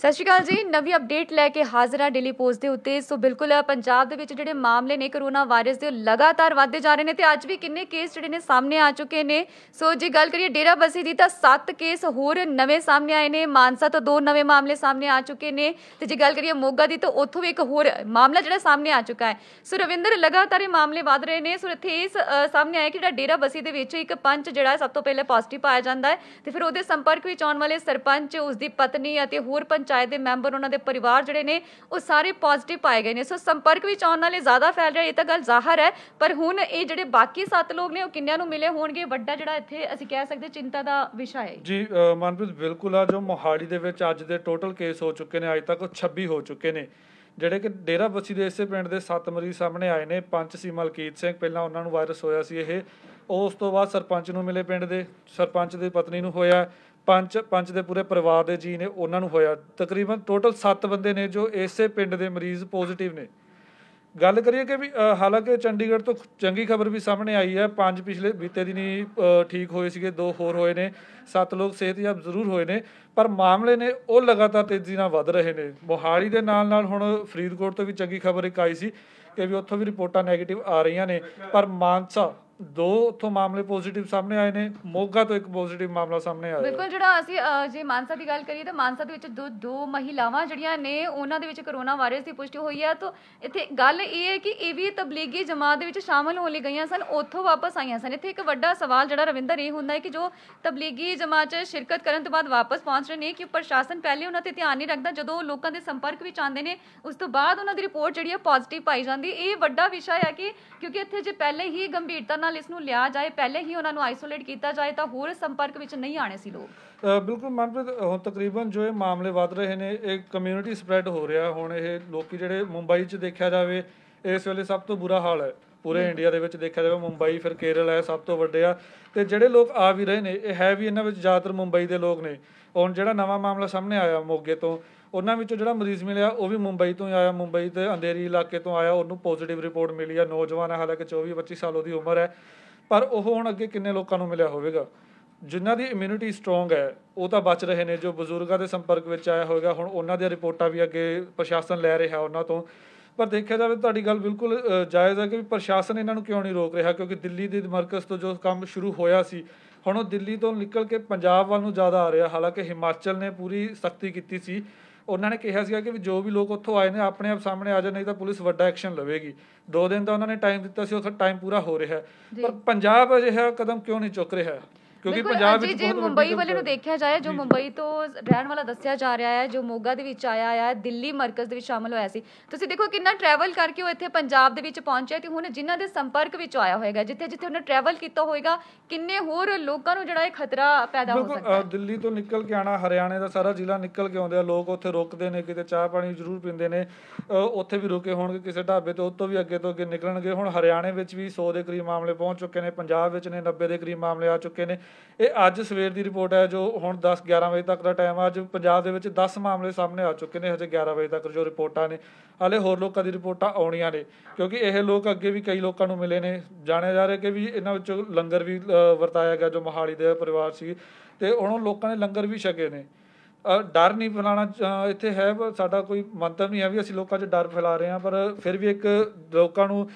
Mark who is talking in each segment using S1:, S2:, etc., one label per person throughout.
S1: ਸਤਿ ਸ਼੍ਰੀ ਅਕਾਲ ਜੀ ਨਵੀਂ ਅਪਡੇਟ ਲੈ ਕੇ ਹਾਜ਼ਰ ਆ ਡੇਲੀ ਪੋਸਟ ਦੇ ਉੱਤੇ ਸੋ ਬਿਲਕੁਲ ਪੰਜਾਬ ਦੇ ਵਿੱਚ ਜਿਹੜੇ ਮਾਮਲੇ ਨੇ ਕਰੋਨਾ ਵਾਇਰਸ ਦੇ ਲਗਾਤਾਰ ਵਧਦੇ ਜਾ ਰਹੇ ਨੇ ਤੇ ਅੱਜ ਵੀ ਕਿੰਨੇ ਕੇਸ ਜਿਹੜੇ ਨੇ ਸਾਹਮਣੇ ਆ ਚੁੱਕੇ ਨੇ ਸੋ ਜੇ ਗੱਲ ਕਰੀਏ ਡੇਰਾ ਬਸੀ ਦੀ ਤਾਂ 7 ਕੇਸ ਹੋਰ ਨਵੇਂ ਸਾਹਮਣੇ ਆਏ ਨੇ ਮਾਨਸਾ ਤੋਂ ਦੋ ਨਵੇਂ ਮਾਮਲੇ ਸਾਹਮਣੇ ਆ ਚੁੱਕੇ ਨੇ ਤੇ ਜੇ ਗੱਲ ਕਰੀਏ ਮੋਗਾ ਦੀ ਤਾਂ ਉੱਥੋਂ ਵੀ ਇੱਕ ਹੋਰ ਮਾਮਲਾ ਜਿਹੜਾ ਸਾਹਮਣੇ ਆ ਚੁੱਕਾ ਹੈ ਸੋ ਰਵਿੰਦਰ ਲਗਾਤਾਰ ਇਹ ਮਾਮਲੇ ਵਧ ਰਹੇ ਨੇ ਸੋ ਇੱਥੇ ਇਸ ਸਾਹਮਣੇ ਆਇਆ ਕਿ ਜਿਹੜਾ ਡੇਰਾ ਬਸੀ ਦੇ ਵਿੱਚ ਇੱਕ ਪੰਚ ਜਿਹੜਾ ਸਭ ਤੋਂ ਪਹਿਲੇ ਪੋਜ਼ਿਟਿਵ ਪਾਇਆ ਜਾਂਦਾ ਹੈ ਤੇ ਫਿਰ ਉਹਦੇ ਸੰਪਰਕ ਵਿੱਚ ਆਉਣ ਵਾਲੇ ਸਰਪੰਚ ਉਸ ਦੀ ਪਤਨੀ ਅਤੇ ਹੋਰ ਪੰਚ ਪੰਚਾਇਤ ਦੇ ਮੈਂਬਰ ਉਹਨਾਂ ਦੇ ਪਰਿਵਾਰ ਜਿਹੜੇ ਨੇ ਉਹ ਸਾਰੇ ਪੋਜ਼ਿਟਿਵ ਪਾਏ ਗਏ ਨੇ ਸੋ ਸੰਪਰਕ ਵਿੱਚ ਆਉਣ ਨਾਲੇ ਜ਼ਿਆਦਾ ਫੈਲ ਰਿਹਾ ਇਹ ਤਾਂ ਗੱਲ ਜ਼ਾਹਰ ਹੈ ਪਰ ਹੁਣ ਇਹ ਜਿਹੜੇ ਬਾਕੀ 7 ਲੋਕ ਨੇ ਉਹ ਕਿੰਨਿਆਂ ਨੂੰ ਮਿਲੇ ਹੋਣਗੇ ਵੱਡਾ ਜਿਹੜਾ ਇੱਥੇ ਅਸੀਂ ਕਹਿ ਸਕਦੇ ਚਿੰਤਾ ਦਾ ਵਿਸ਼ਾ ਹੈ
S2: ਜੀ ਮਨਪ੍ਰੀਤ ਬਿਲਕੁਲ ਆ ਜੋ ਮੋਹਾਲੀ ਦੇ ਵਿੱਚ ਅੱਜ ਦੇ ਟੋਟਲ ਕੇਸ ਹੋ ਚੁੱਕੇ ਨੇ ਅੱਜ ਤੱਕ 26 ਹੋ ਚੁੱਕੇ ਨੇ ਜਿਹੜੇ ਕਿ ਡੇਰਾ ਬੱਸੀ ਦੇ ਇਸੇ ਪਿੰਡ ਦੇ 7 ਮਰੀਜ਼ ਸਾਹਮਣੇ ਆਏ ਨੇ ਪੰਚ ਸੀ ਮਲਕੀਤ ਸਿੰਘ ਪਹਿਲਾਂ ਉਹਨਾਂ ਨੂੰ ਵਾਇਰਸ ਹੋਇਆ ਸੀ ਇਹ ਉਸ ਤੋਂ ਬਾਅਦ ਸਰਪੰਚ ਨੂੰ ਮਿਲੇ ਪਿੰਡ ਦੇ ਸਰਪੰਚ ਦੀ ਪਤਨੀ ਨੂੰ ਹੋਇਆ ਪੰਜ ਪੰਜ ਦੇ ਪੂਰੇ ਪਰਿਵਾਰ ਦੇ ਜੀ ਨੇ ਉਹਨਾਂ ਨੂੰ ਹੋਇਆ ਤਕਰੀਬਨ ਟੋਟਲ 7 ਬੰਦੇ ਨੇ ਜੋ ਇਸੇ ਪਿੰਡ ਦੇ ਮਰੀਜ਼ ਪੋਜ਼ਿਟਿਵ ਨੇ ਗੱਲ ਕਰੀਏ ਕਿ ਵੀ ਹਾਲਾਂਕਿ ਚੰਡੀਗੜ੍ਹ ਤੋਂ ਚੰਗੀ ਖਬਰ ਵੀ ਸਾਹਮਣੇ ਆਈ ਹੈ ਪੰਜ ਪਿਛਲੇ ਬੀਤੇ ਦਿਨੀ ਠੀਕ ਹੋਏ ਸੀਗੇ ਦੋ ਹੋਰ ਹੋਏ ਨੇ ਸੱਤ ਲੋਕ ਸਿਹਤਯਾਬ ਜ਼ਰੂਰ ਹੋਏ ਨੇ ਪਰ ਮਾਮਲੇ ਨੇ ਉਹ ਲਗਾਤਾਰ ਤੇਜ਼ੀ ਨਾਲ ਵਧ ਰਹੇ ਨੇ ਮੋਹਾਲੀ ਦੇ ਨਾਲ ਨਾਲ ਹੁਣ ਫਰੀਦਕੋਟ ਤੋਂ ਵੀ ਚੰਗੀ ਖਬਰ ਇੱਕ ਆਈ ਸੀ ਕਿ ਵੀ ਉੱਥੋਂ ਵੀ ਰਿਪੋਰਟਾਂ 네ਗੇਟਿਵ ਆ ਰਹੀਆਂ ਨੇ ਪਰ ਮਾਨਸਾ ਦੋ ਤੋਂ ਮਾਮਲੇ ਪੋਜ਼ਿਟਿਵ ਸਾਹਮਣੇ ਆਏ ਨੇ ਮੋਗਾ ਤੋਂ ਇੱਕ ਪੋਜ਼ਿਟਿਵ ਮਾਮਲਾ ਸਾਹਮਣੇ ਆਇਆ ਬਿਲਕੁਲ
S1: ਜਿਹੜਾ ਅਸੀਂ ਜੇ ਮਾਨਸਾ ਦੀ ਗੱਲ ਕਰੀਏ ਤਾਂ ਮਾਨਸਾ ਦੇ ਵਿੱਚ ਦੋ ਦੋ ਮਹਿਲਾਵਾਂ ਜਿਹੜੀਆਂ ਨੇ ਉਹਨਾਂ ਦੇ ਵਿੱਚ ਕਰੋਨਾ ਵਾਇਰਸ ਦੀ ਪੁਸ਼ਟੀ ਹੋਈ ਹੈ ਤਾਂ ਇੱਥੇ ਗੱਲ ਇਹ ਹੈ ਕਿ ਇਹ ਵੀ ਤਬਲੀਗੀ ਜਮਾਤ ਦੇ ਵਿੱਚ ਸ਼ਾਮਲ ਹੋਣ ਲਈ ਗਈਆਂ ਸਨ ਉੱਥੋਂ ਵਾਪਸ ਆਈਆਂ ਸਨ ਇੱਥੇ ਇੱਕ ਵੱਡਾ ਸਵਾਲ ਜਿਹੜਾ ਰਵਿੰਦਰ ਇਹ ਹੁੰਦਾ ਹੈ ਕਿ ਜੋ ਤਬਲੀਗੀ ਜਮਾਤ 'ਚ ਸ਼ਿਰਕਤ ਕਰਨ ਤੋਂ ਬਾਅਦ ਵਾਪਸ ਪਹੁੰਚ ਰਹੇ ਨੇ ਕਿ ਪ੍ਰਸ਼ਾਸਨ ਪਹਿਲੇ ਉਹਨਾਂ ਤੇ ਧਿਆਨ ਨਹੀਂ ਰੱਖਦਾ ਜਦੋਂ ਲੋਕਾਂ ਦੇ ਸੰਪਰਕ ਵਿੱਚ ਆਉਂਦੇ ਨੇ ਉਸ ਤੋਂ ਬਾਅਦ ਉਹਨਾਂ ਦੀ ਰਿਪੋਰਟ ਜਿਹੜੀ ਹੈ ਪੋਜ਼ਿਟਿਵ ਪਾਈ ਜਾਂਦੀ ਇਹ ਵੱਡਾ ਵਿਸ਼ਾ ਹੈ ਕਿ ਕਿਉਂਕਿ ਇੱਥੇ ਜੇ ਪਹਿਲੇ ਹੀ ਗੰਭੀਰਤਾ ਨਾਲ ਇਸ ਨੂੰ ਲਿਆ ਜਾਏ ਪਹਿਲੇ ਹੀ ਉਹਨਾਂ ਨੂੰ ਆਈਸੋਲੇਟ ਕੀਤਾ ਜਾਏ ਤਾਂ ਹੋਰ ਸੰਪਰਕ ਵਿੱਚ ਨਹੀਂ ਆਣੇ ਸੀ ਲੋਕ
S2: ਬਿਲਕੁਲ ਮਨਪ੍ਰੀਤ ਹੁਣ ਤਕਰੀਬਨ ਜੋ ਇਹ ਮਾਮਲੇ ਵੱਧ ਰਹੇ ਨੇ ਇਹ ਕਮਿਊਨਿਟੀ ਸਪਰੈਡ ਹੋ ਰਿਹਾ ਹੁਣ ਇਹ ਲੋਕੀ ਜਿਹੜੇ ਮੁੰਬਈ 'ਚ ਦੇਖਿਆ ਜਾਵੇ ਇਸ ਵੇਲੇ ਸਭ ਤੋਂ ਬੁਰਾ ਹਾਲ ਹੈ ਪੂਰੇ ਇੰਡੀਆ ਦੇ ਵਿੱਚ ਦੇਖਿਆ ਜਾਵੇ ਮੁੰਬਈ ਫਿਰ ਕੇਰਲ ਹੈ ਸਭ ਤੋਂ ਵੱਡੇ ਆ ਤੇ ਜਿਹੜੇ ਲੋਕ ਆ ਵੀ ਰਹੇ ਨੇ ਇਹ ਹੈ ਵੀ ਇਹਨਾਂ ਵਿੱਚ ਜ਼ਿਆਦਾਤਰ ਮੁੰਬਈ ਦੇ ਲੋਕ ਨੇ ਹੁਣ ਜਿਹੜਾ ਨਵਾਂ ਮਾਮਲਾ ਸਾਹਮਣੇ ਆਇਆ ਮੋਗੇ ਤੋਂ ਉਹਨਾਂ ਵਿੱਚੋਂ ਜਿਹੜਾ ਮਰੀਜ਼ ਮਿਲਿਆ ਉਹ ਵੀ ਮੁੰਬਈ ਤੋਂ ਆਇਆ ਮੁੰਬਈ ਦੇ ਅੰਧੇਰੀ ਇਲਾਕੇ ਤੋਂ ਆਇਆ ਉਹਨੂੰ ਪੋਜ਼ਿਟਿਵ ਰਿਪੋਰਟ ਮਿਲੀ ਆ ਨੌਜਵਾਨ ਹੈ ਹਾਲਾਂਕਿ 24 25 ਸਾਲ ਉਹਦੀ ਉਮਰ ਹੈ ਪਰ ਉਹ ਹੁਣ ਅੱਗੇ ਕਿੰਨੇ ਲੋਕਾਂ ਨੂੰ ਮਿਲਿਆ ਹੋਵੇਗਾ ਜਿਨ੍ਹਾਂ ਦੀ ਇਮਿਊਨਿਟੀ ਸਟਰੋਂਗ ਹੈ ਉਹ ਤਾਂ ਬਚ ਰਹੇ ਨੇ ਜੋ ਬਜ਼ੁਰਗਾਂ ਦੇ ਸੰਪਰਕ ਵਿੱਚ ਆਇਆ ਹੋਵੇਗਾ ਹੁਣ ਉਹਨਾਂ ਦੀਆਂ ਰਿਪੋਰਟਾਂ ਵੀ ਅੱਗੇ ਪ੍ਰਸ਼ਾਸਨ ਲੈ ਰਿਹਾ ਉਹਨਾਂ ਤੋਂ ਪਰ ਦੇਖਿਆ ਜਾਵੇ ਤੁਹਾਡੀ ਗੱਲ ਬਿਲਕੁਲ ਜਾਇਜ਼ ਹੈ ਕਿ ਪ੍ਰਸ਼ਾਸਨ ਇਹਨਾਂ ਨੂੰ ਕਿਉਂ ਨਹੀਂ ਰੋਕ ਰਿਹਾ ਕਿਉਂਕਿ ਦਿੱਲੀ ਦੇ ਮਰਕਜ਼ ਤੋਂ ਜੋ ਕੰਮ ਸ਼ੁਰੂ ਹੋਇਆ ਸੀ ਹੁਣ ਉਹ ਦਿੱਲੀ ਤੋਂ ਨਿਕਲ ਕੇ ਪੰਜਾਬ ਵੱਲ ਨੂੰ ਜ਼ਿਆਦਾ ਆ ਰਿਹਾ ਹਾਲਾਂਕਿ ਹਿਮਾਚਲ ਨੇ ਪੂਰੀ ਸਖਤੀ ਕੀਤੀ ਸੀ ਉਹਨਾਂ ਨੇ ਕਿਹਾ ਸੀਗਾ ਕਿ ਜੋ ਵੀ ਲੋਕ ਉੱਥੋਂ ਆਏ ਨੇ ਆਪਣੇ ਆਪ ਸਾਹਮਣੇ ਆ ਜਾ ਨਹੀਂ ਤਾਂ ਪੁਲਿਸ ਵੱਡਾ ਐਕਸ਼ਨ ਲਵੇਗੀ ਦੋ ਦਿਨ ਤਾਂ ਉਹਨਾਂ ਨੇ ਟਾਈਮ ਦਿੱਤਾ ਸੀ ਉਹ ਟਾਈਮ ਪੂਰਾ ਹੋ ਰਿਹਾ ਪਰ ਪੰਜਾਬ ਅਜਿਹਾ ਕਦਮ ਕਿਉਂ ਨਹੀਂ ਚੁੱਕ ਰਿਹਾ ਕਿਉਂਕਿ ਪੰਜਾਬ ਵਿੱਚ ਜੇ ਮੁੰਬਈ ਵਾਲੇ ਨੂੰ ਦੇਖਿਆ ਜਾਏ ਜੋ ਮੁੰਬਈ
S1: ਤੋਂ ਰਹਿਣ ਵਾਲਾ ਦੱਸਿਆ ਜਾ ਰਿਹਾ ਹੈ ਜੋ ਮੋਗਾ ਦੇ ਵਿੱਚ ਆਇਆ ਹੈ ਦਿੱਲੀ ਮਰਕਜ਼ ਦੇ ਵਿੱਚ ਸ਼ਾਮਲ ਹੋਇਆ ਸੀ ਤੁਸੀਂ ਦੇਖੋ ਕਿੰਨਾ ਟਰੈਵਲ ਕਰਕੇ ਉਹ ਇੱਥੇ ਪੰਜਾਬ ਦੇ ਵਿੱਚ ਪਹੁੰਚਿਆ ਤੇ ਹੁਣ ਜਿਨ੍ਹਾਂ ਦੇ ਸੰਪਰਕ ਵਿੱਚ ਆਇਆ ਹੋਏਗਾ ਜਿੱਥੇ ਜਿੱਥੇ ਉਹਨੇ ਟਰੈਵਲ ਕੀਤਾ ਹੋਏਗਾ ਕਿੰਨੇ ਹੋਰ ਲੋਕਾਂ ਨੂੰ ਜਿਹੜਾ ਇਹ ਖਤਰਾ ਪੈਦਾ ਹੋ ਸਕਦਾ
S2: ਹੈ ਦਿੱਲੀ ਤੋਂ ਨਿਕਲ ਕੇ ਆਣਾ ਹਰਿਆਣੇ ਦਾ ਸਾਰਾ ਜ਼ਿਲ੍ਹਾ ਨਿਕਲ ਕੇ ਆਉਂਦੇ ਆ ਲੋਕ ਉੱਥੇ ਰੁਕਦੇ ਨੇ ਕਿਤੇ ਚਾਹ ਪਾਣੀ ਜ਼ਰੂਰ ਪੀਂਦੇ ਨੇ ਉੱਥੇ ਵੀ ਰੁਕੇ ਹੋਣਗੇ ਕਿਸੇ ਢਾਬੇ ਤੋਂ ਉੱਤੋਂ ਵੀ ਅੱਗੇ ਤੋਂ ਅੱਗੇ ਨਿਕਲਣਗੇ ਹੁਣ ਹਰਿਆਣੇ ਵਿੱਚ ਵੀ 100 ਦੇ ਕਰੀਬ ਮਾਮਲੇ ਪਹੁੰਚ ਚੁੱਕੇ ਨੇ ਪੰਜਾਬ ਵਿੱਚ ਨੇ 90 ਦੇ ਕਰੀਬ ਮਾਮਲੇ ਆ ਚੁੱਕੇ ਨੇ ਇਹ ਅੱਜ ਸਵੇਰ ਦੀ ਰਿਪੋਰਟ ਹੈ ਜੋ ਹੁਣ 10 11 ਵਜੇ ਤੱਕ ਦਾ ਟਾਈਮ ਆ ਅੱਜ ਪੰਜਾਬ ਦੇ ਵਿੱਚ 10 ਮਾਮਲੇ ਸਾਹਮਣੇ ਆ ਚੁੱਕੇ ਨੇ ਹਜੇ 11 ਵਜੇ ਤੱਕ ਜੋ ਰਿਪੋਰਟਾਂ ਨੇ ਹਲੇ ਹੋਰ ਲੋਕਾਂ ਦੀ ਰਿਪੋਰਟਾਂ ਆਉਣੀਆਂ ਨੇ ਕਿਉਂਕਿ ਇਹ ਲੋਕ ਅੱਗੇ ਵੀ ਕਈ ਲੋਕਾਂ ਨੂੰ ਮਿਲੇ ਨੇ ਜਾਣਿਆ ਜਾ ਰਿਹਾ ਕਿ ਵੀ ਇਹਨਾਂ ਵਿੱਚੋਂ ਲੰਗਰ ਵੀ ਵਰਤਾਇਆ ਗਿਆ ਜੋ ਮਹਾਲੀ ਦੇ ਪਰਿਵਾਰ ਸੀ ਤੇ ਉਹਨਾਂ ਲੋਕਾਂ ਨੇ ਲੰਗਰ ਵੀ ਛਕੇ ਨੇ ਡਰ ਨਹੀਂ ਫੈਲਾਣਾ ਇੱਥੇ ਹੈ ਸਾਡਾ ਕੋਈ ਮੰਤਵ ਨਹੀਂ ਹੈ ਵੀ ਅਸੀਂ ਲੋਕਾਂ 'ਚ ਡਰ ਫੈਲਾ ਰਹੇ ਹਾਂ ਪਰ ਫਿਰ ਵੀ ਇੱਕ ਲੋਕਾਂ ਨੂੰ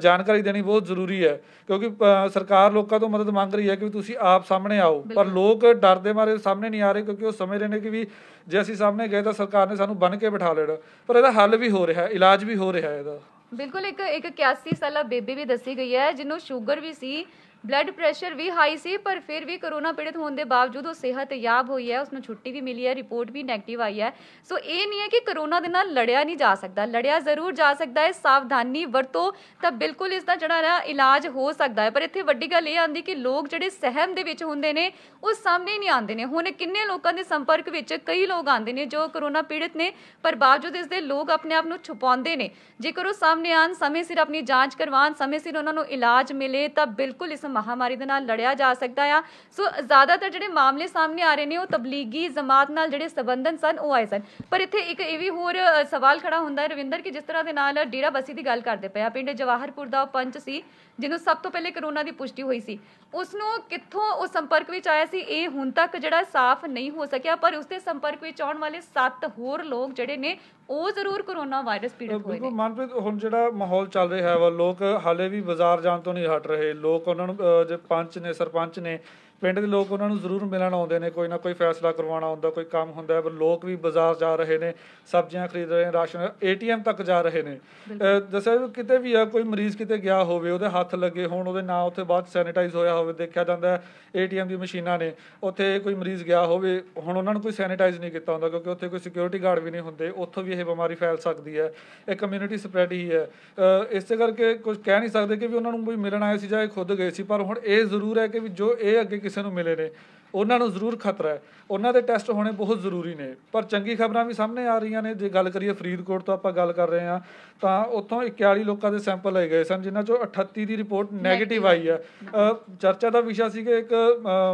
S2: ਜਾਣਕਾਰੀ ਦੇਣੀ ਬਹੁਤ ਜ਼ਰੂਰੀ ਹੈ ਕਿਉਂਕਿ ਸਰਕਾਰ ਲੋਕਾਂ ਤੋਂ ਮਦਦ ਮੰਗ ਰਹੀ ਹੈ ਕਿ ਤੁਸੀਂ ਆਪ ਸਾਹਮਣੇ ਆਓ ਪਰ ਲੋਕ ਡਰ ਦੇ ਮਾਰੇ ਸਾਹਮਣੇ ਨਹੀਂ ਆ ਰਹੇ ਕਿਉਂਕਿ ਉਹ ਸਮਝ ਰਹੇ ਨੇ ਕਿ ਵੀ ਜੇ ਅਸੀਂ ਸਾਹਮਣੇ ਗਏ ਤਾਂ ਸਰਕਾਰ ਨੇ ਸਾਨੂੰ ਬੰਨ ਕੇ ਬਿਠਾ ਲੈਣਾ ਪਰ ਇਹਦਾ ਹੱਲ ਵੀ ਹੋ ਰਿਹਾ ਹੈ ਇਲਾਜ ਵੀ ਹੋ ਰਿਹਾ ਹੈ ਇਹਦਾ
S1: ਬਿਲਕੁਲ ਇੱਕ ਇੱਕ 81 ਸਾਲਾ ਬੇਬੇ ਵੀ ਦੱਸੀ ਗਈ ਹੈ ਜਿਹਨੂੰ ਸ਼ੂਗਰ ਵੀ ਸੀ ਬਲੱਡ ਪ੍ਰੈਸ਼ਰ ਵੀ ਹਾਈ ਸੀ ਪਰ ਫਿਰ ਵੀ ਕਰੋਨਾ ਪੀੜਤ ਹੋਣ ਦੇ ਬਾਵਜੂਦ ਉਹ ਸਿਹਤਯਾਬ ਹੋਈ ਹੈ ਉਸ ਨੂੰ ਛੁੱਟੀ ਵੀ ਮਿਲੀ ਹੈ ਰਿਪੋਰਟ ਵੀ ਨੈਗੇਟਿਵ ਆਈ ਹੈ ਸੋ ਇਹ ਨਹੀਂ ਹੈ ਕਿ ਕਰੋਨਾ ਦੇ ਨਾਲ ਲੜਿਆ ਨਹੀਂ ਜਾ ਸਕਦਾ ਲੜਿਆ ਜ਼ਰੂਰ ਜਾ ਸਕਦਾ ਹੈ ਸਾਵਧਾਨੀ ਵਰਤੋ ਤਾਂ ਬਿਲਕੁਲ ਇਸ ਦਾ ਜਿਹੜਾ ਨਾ ਇਲਾਜ ਹੋ ਸਕਦਾ ਹੈ ਪਰ ਇੱਥੇ ਵੱਡੀ ਗੱਲ ਇਹ ਆਂਦੀ ਕਿ ਲੋਕ ਜਿਹੜੇ ਸਹਿਮ ਦੇ ਵਿੱਚ ਹੁੰਦੇ ਨੇ ਉਹ ਸਾਹਮਣੇ ਨਹੀਂ ਆਉਂਦੇ ਨੇ ਹੁਣ ਕਿੰਨੇ ਲੋਕਾਂ ਦੇ ਸੰਪਰਕ ਵਿੱਚ ਕਈ ਲੋਕ ਆਉਂਦੇ ਨੇ ਜੋ ਕਰੋਨਾ ਪੀੜਤ ਨੇ ਪਰ ਬਾਵਜੂਦ ਇਸ ਦੇ ਲੋਕ ਆਪਣੇ ਆਪ ਨੂੰ ਛੁਪਾਉਂਦੇ ਨੇ ਜੇਕਰ ਉਹ ਸਾਹਮਣੇ ਆਣ ਸਮੇਂ ਸਿਰ ਆਪਣੀ ਜਾਂਚ ਕਰਵਾਉਣ ਸਮੇਂ ਸਿਰ ਉਹਨਾਂ ਨੂੰ ਇਲਾਜ ਮਿਲੇ ਤਾਂ ਬਿਲਕੁਲ ਇਸ ਮਹਾਮਾਰੀ ਦੇ ਨਾਲ ਲੜਿਆ ਜਾ ਸਕਦਾ ਆ ਸੋ ਜ਼ਿਆਦਾਤਰ ਜਿਹੜੇ ਮਾਮਲੇ ਸਾਹਮਣੇ ਆ ਰਹੇ ਨੇ ਉਹ ਤਬਲੀਗੀ ਜਮਾਤ ਨਾਲ ਜਿਹੜੇ ਸਬੰਧਨ ਸਨ ਉਹ ਆਏ ਸਨ ਪਰ ਇੱਥੇ ਇੱਕ ਇਹ ਵੀ ਹੋਰ ਸਵਾਲ ਖੜਾ ਹੁੰਦਾ ਹੈ ਰਵਿੰਦਰ ਕਿ ਜਿਸ ਤਰ੍ਹਾਂ ਦੇ ਨਾਲ ਡੇਰਾ ਬਸੀ ਦੀ ਗੱਲ ਕਰਦੇ ਆ ਪਿੰਡ ਜਵਾਹਰਪੁਰ ਦਾ ਪੰਚ ਸੀ ਜਿਹਨੂੰ ਸਭ ਤੋਂ ਪਹਿਲੇ ਕਰੋਨਾ ਦੀ ਪੁਸ਼ਟੀ ਹੋਈ ਸੀ ਉਸ ਨੂੰ ਕਿੱਥੋਂ ਉਹ ਸੰਪਰਕ ਵਿੱਚ ਆਇਆ ਸੀ ਇਹ ਹੁਣ ਤੱਕ ਜਿਹੜਾ ਸਾਫ਼ ਨਹੀਂ ਹੋ ਸਕਿਆ ਪਰ ਉਸ ਦੇ ਸੰਪਰਕ ਵਿੱਚ ਆਉਣ ਵਾਲੇ 7 ਹੋਰ ਲੋਕ ਜਿਹੜੇ ਨੇ ਉਹ ਜ਼ਰੂਰ ਕਰੋਨਾ ਵਾਇਰਸ ਪੀੜਤ ਹੋਏ ਨੇ ਮਨਪ੍ਰੀਤ ਹੁਣ ਜਿਹੜਾ
S2: ਮਾਹੌਲ ਚੱਲ ਰਿਹਾ ਹੈ ਵਾ ਲੋਕ ਹਾਲੇ ਵੀ ਬਾਜ਼ਾਰ ਜਾਣ ਤੋਂ ਨਹੀਂ ਹਟ ਰਹੇ ਲੋਕ ਉਹਨਾਂ ਨੂੰ ਜੇ ਪੰਚ ਨੇ ਸਰਪੰਚ ਨੇ ਪਿੰਡ ਦੇ ਲੋਕ ਉਹਨਾਂ ਨੂੰ ਜ਼ਰੂਰ ਮਿਲਣ ਆਉਂਦੇ ਨੇ ਕੋਈ ਨਾ ਕੋਈ ਫੈਸਲਾ ਕਰਵਾਉਣਾ ਹੁੰਦਾ ਕੋਈ ਕੰਮ ਹੁੰਦਾ ਪਰ ਲੋਕ ਵੀ ਬਾਜ਼ਾਰ ਜਾ ਰਹੇ ਨੇ ਸਬਜ਼ੀਆਂ ਖਰੀਦ ਰਹੇ ਨੇ ਰਾਸ਼ਨ ਏਟੀਐਮ ਤੱਕ ਜਾ ਰਹੇ ਨੇ ਦੱਸਿਆ ਕਿਤੇ ਵੀ ਆ ਕੋਈ ਮਰੀਜ਼ ਕਿਤੇ ਗਿਆ ਹੋਵੇ ਉਹਦੇ ਹੱਥ ਲੱਗੇ ਹੋਣ ਉਹਦੇ ਨਾਂ ਉੱਥੇ ਬਾਅਦ ਸੈਨੀਟਾਈਜ਼ ਹੋਇਆ ਹੋਵੇ ਦੇਖਿਆ ਜਾਂਦਾ ਏਟੀਐਮ ਦੀ ਮਸ਼ੀਨਾਂ ਨੇ ਉੱਥੇ ਕੋਈ ਮਰੀਜ਼ ਗਿਆ ਹੋਵੇ ਹੁਣ ਉਹਨਾਂ ਨੂੰ ਕੋਈ ਸੈਨੀਟਾਈਜ਼ ਨਹੀਂ ਕੀਤਾ ਹੁੰਦਾ ਕਿਉਂਕਿ ਉੱਥੇ ਕੋਈ ਸਿਕਿਉਰਿਟੀ ਗਾਰਡ ਵੀ ਨਹੀਂ ਹੁੰਦੇ ਉੱਥੋਂ ਵੀ ਇਹ ਬਿਮਾਰੀ ਫੈਲ ਸਕਦੀ ਹੈ ਇਹ ਕਮਿਊਨਿਟੀ ਸਪਰੈਡ ਹੀ ਹੈ ਇਸੇ ਕਰਕੇ ਕੁਝ ਕਹਿ ਨਹੀਂ ਸਕਦੇ ਕਿ ਵੀ ਉਹਨਾਂ ਨੂੰ ਕੋਈ ਮਿਲਣ ਆਇਆ ਸੀ ਜਾਂ ਇਹ ਖੁਦ ਗਏ ਸੀ ਪਰ ਹੁਣ ਇਹ ਜ਼ਰੂਰ ਹੈ ਕਿ ਵੀ ਜੋ ਇਹ ਅੱਗੇ ਕਿਸੇ ਨੂੰ ਮਿਲੇ ਨੇ ਉਹਨਾਂ ਨੂੰ ਜ਼ਰੂਰ ਖਤਰਾ ਹੈ ਉਹਨਾਂ ਦੇ ਟੈਸਟ ਹੋਣੇ ਬਹੁਤ ਜ਼ਰੂਰੀ ਨੇ ਪਰ ਚੰਗੀ ਖਬਰਾਂ ਵੀ ਸਾਹਮਣੇ ਆ ਰਹੀਆਂ ਨੇ ਜੇ ਗੱਲ ਕਰੀਏ ਫਰੀਦਕੋਟ ਤੋਂ ਆਪਾਂ ਗੱਲ ਕਰ ਰਹੇ ਹਾਂ ਤਾਂ ਉੱਥੋਂ 41 ਲੋਕਾਂ ਦੇ ਸੈਂਪਲ ਲਏ ਗਏ ਸਨ ਜਿਨ੍ਹਾਂ ਚੋਂ 38 ਦੀ ਰਿਪੋਰਟ 네ਗੇਟਿਵ ਆਈ ਹੈ ਚਰਚਾ ਦਾ ਵਿਸ਼ਾ ਸੀ ਕਿ ਇੱਕ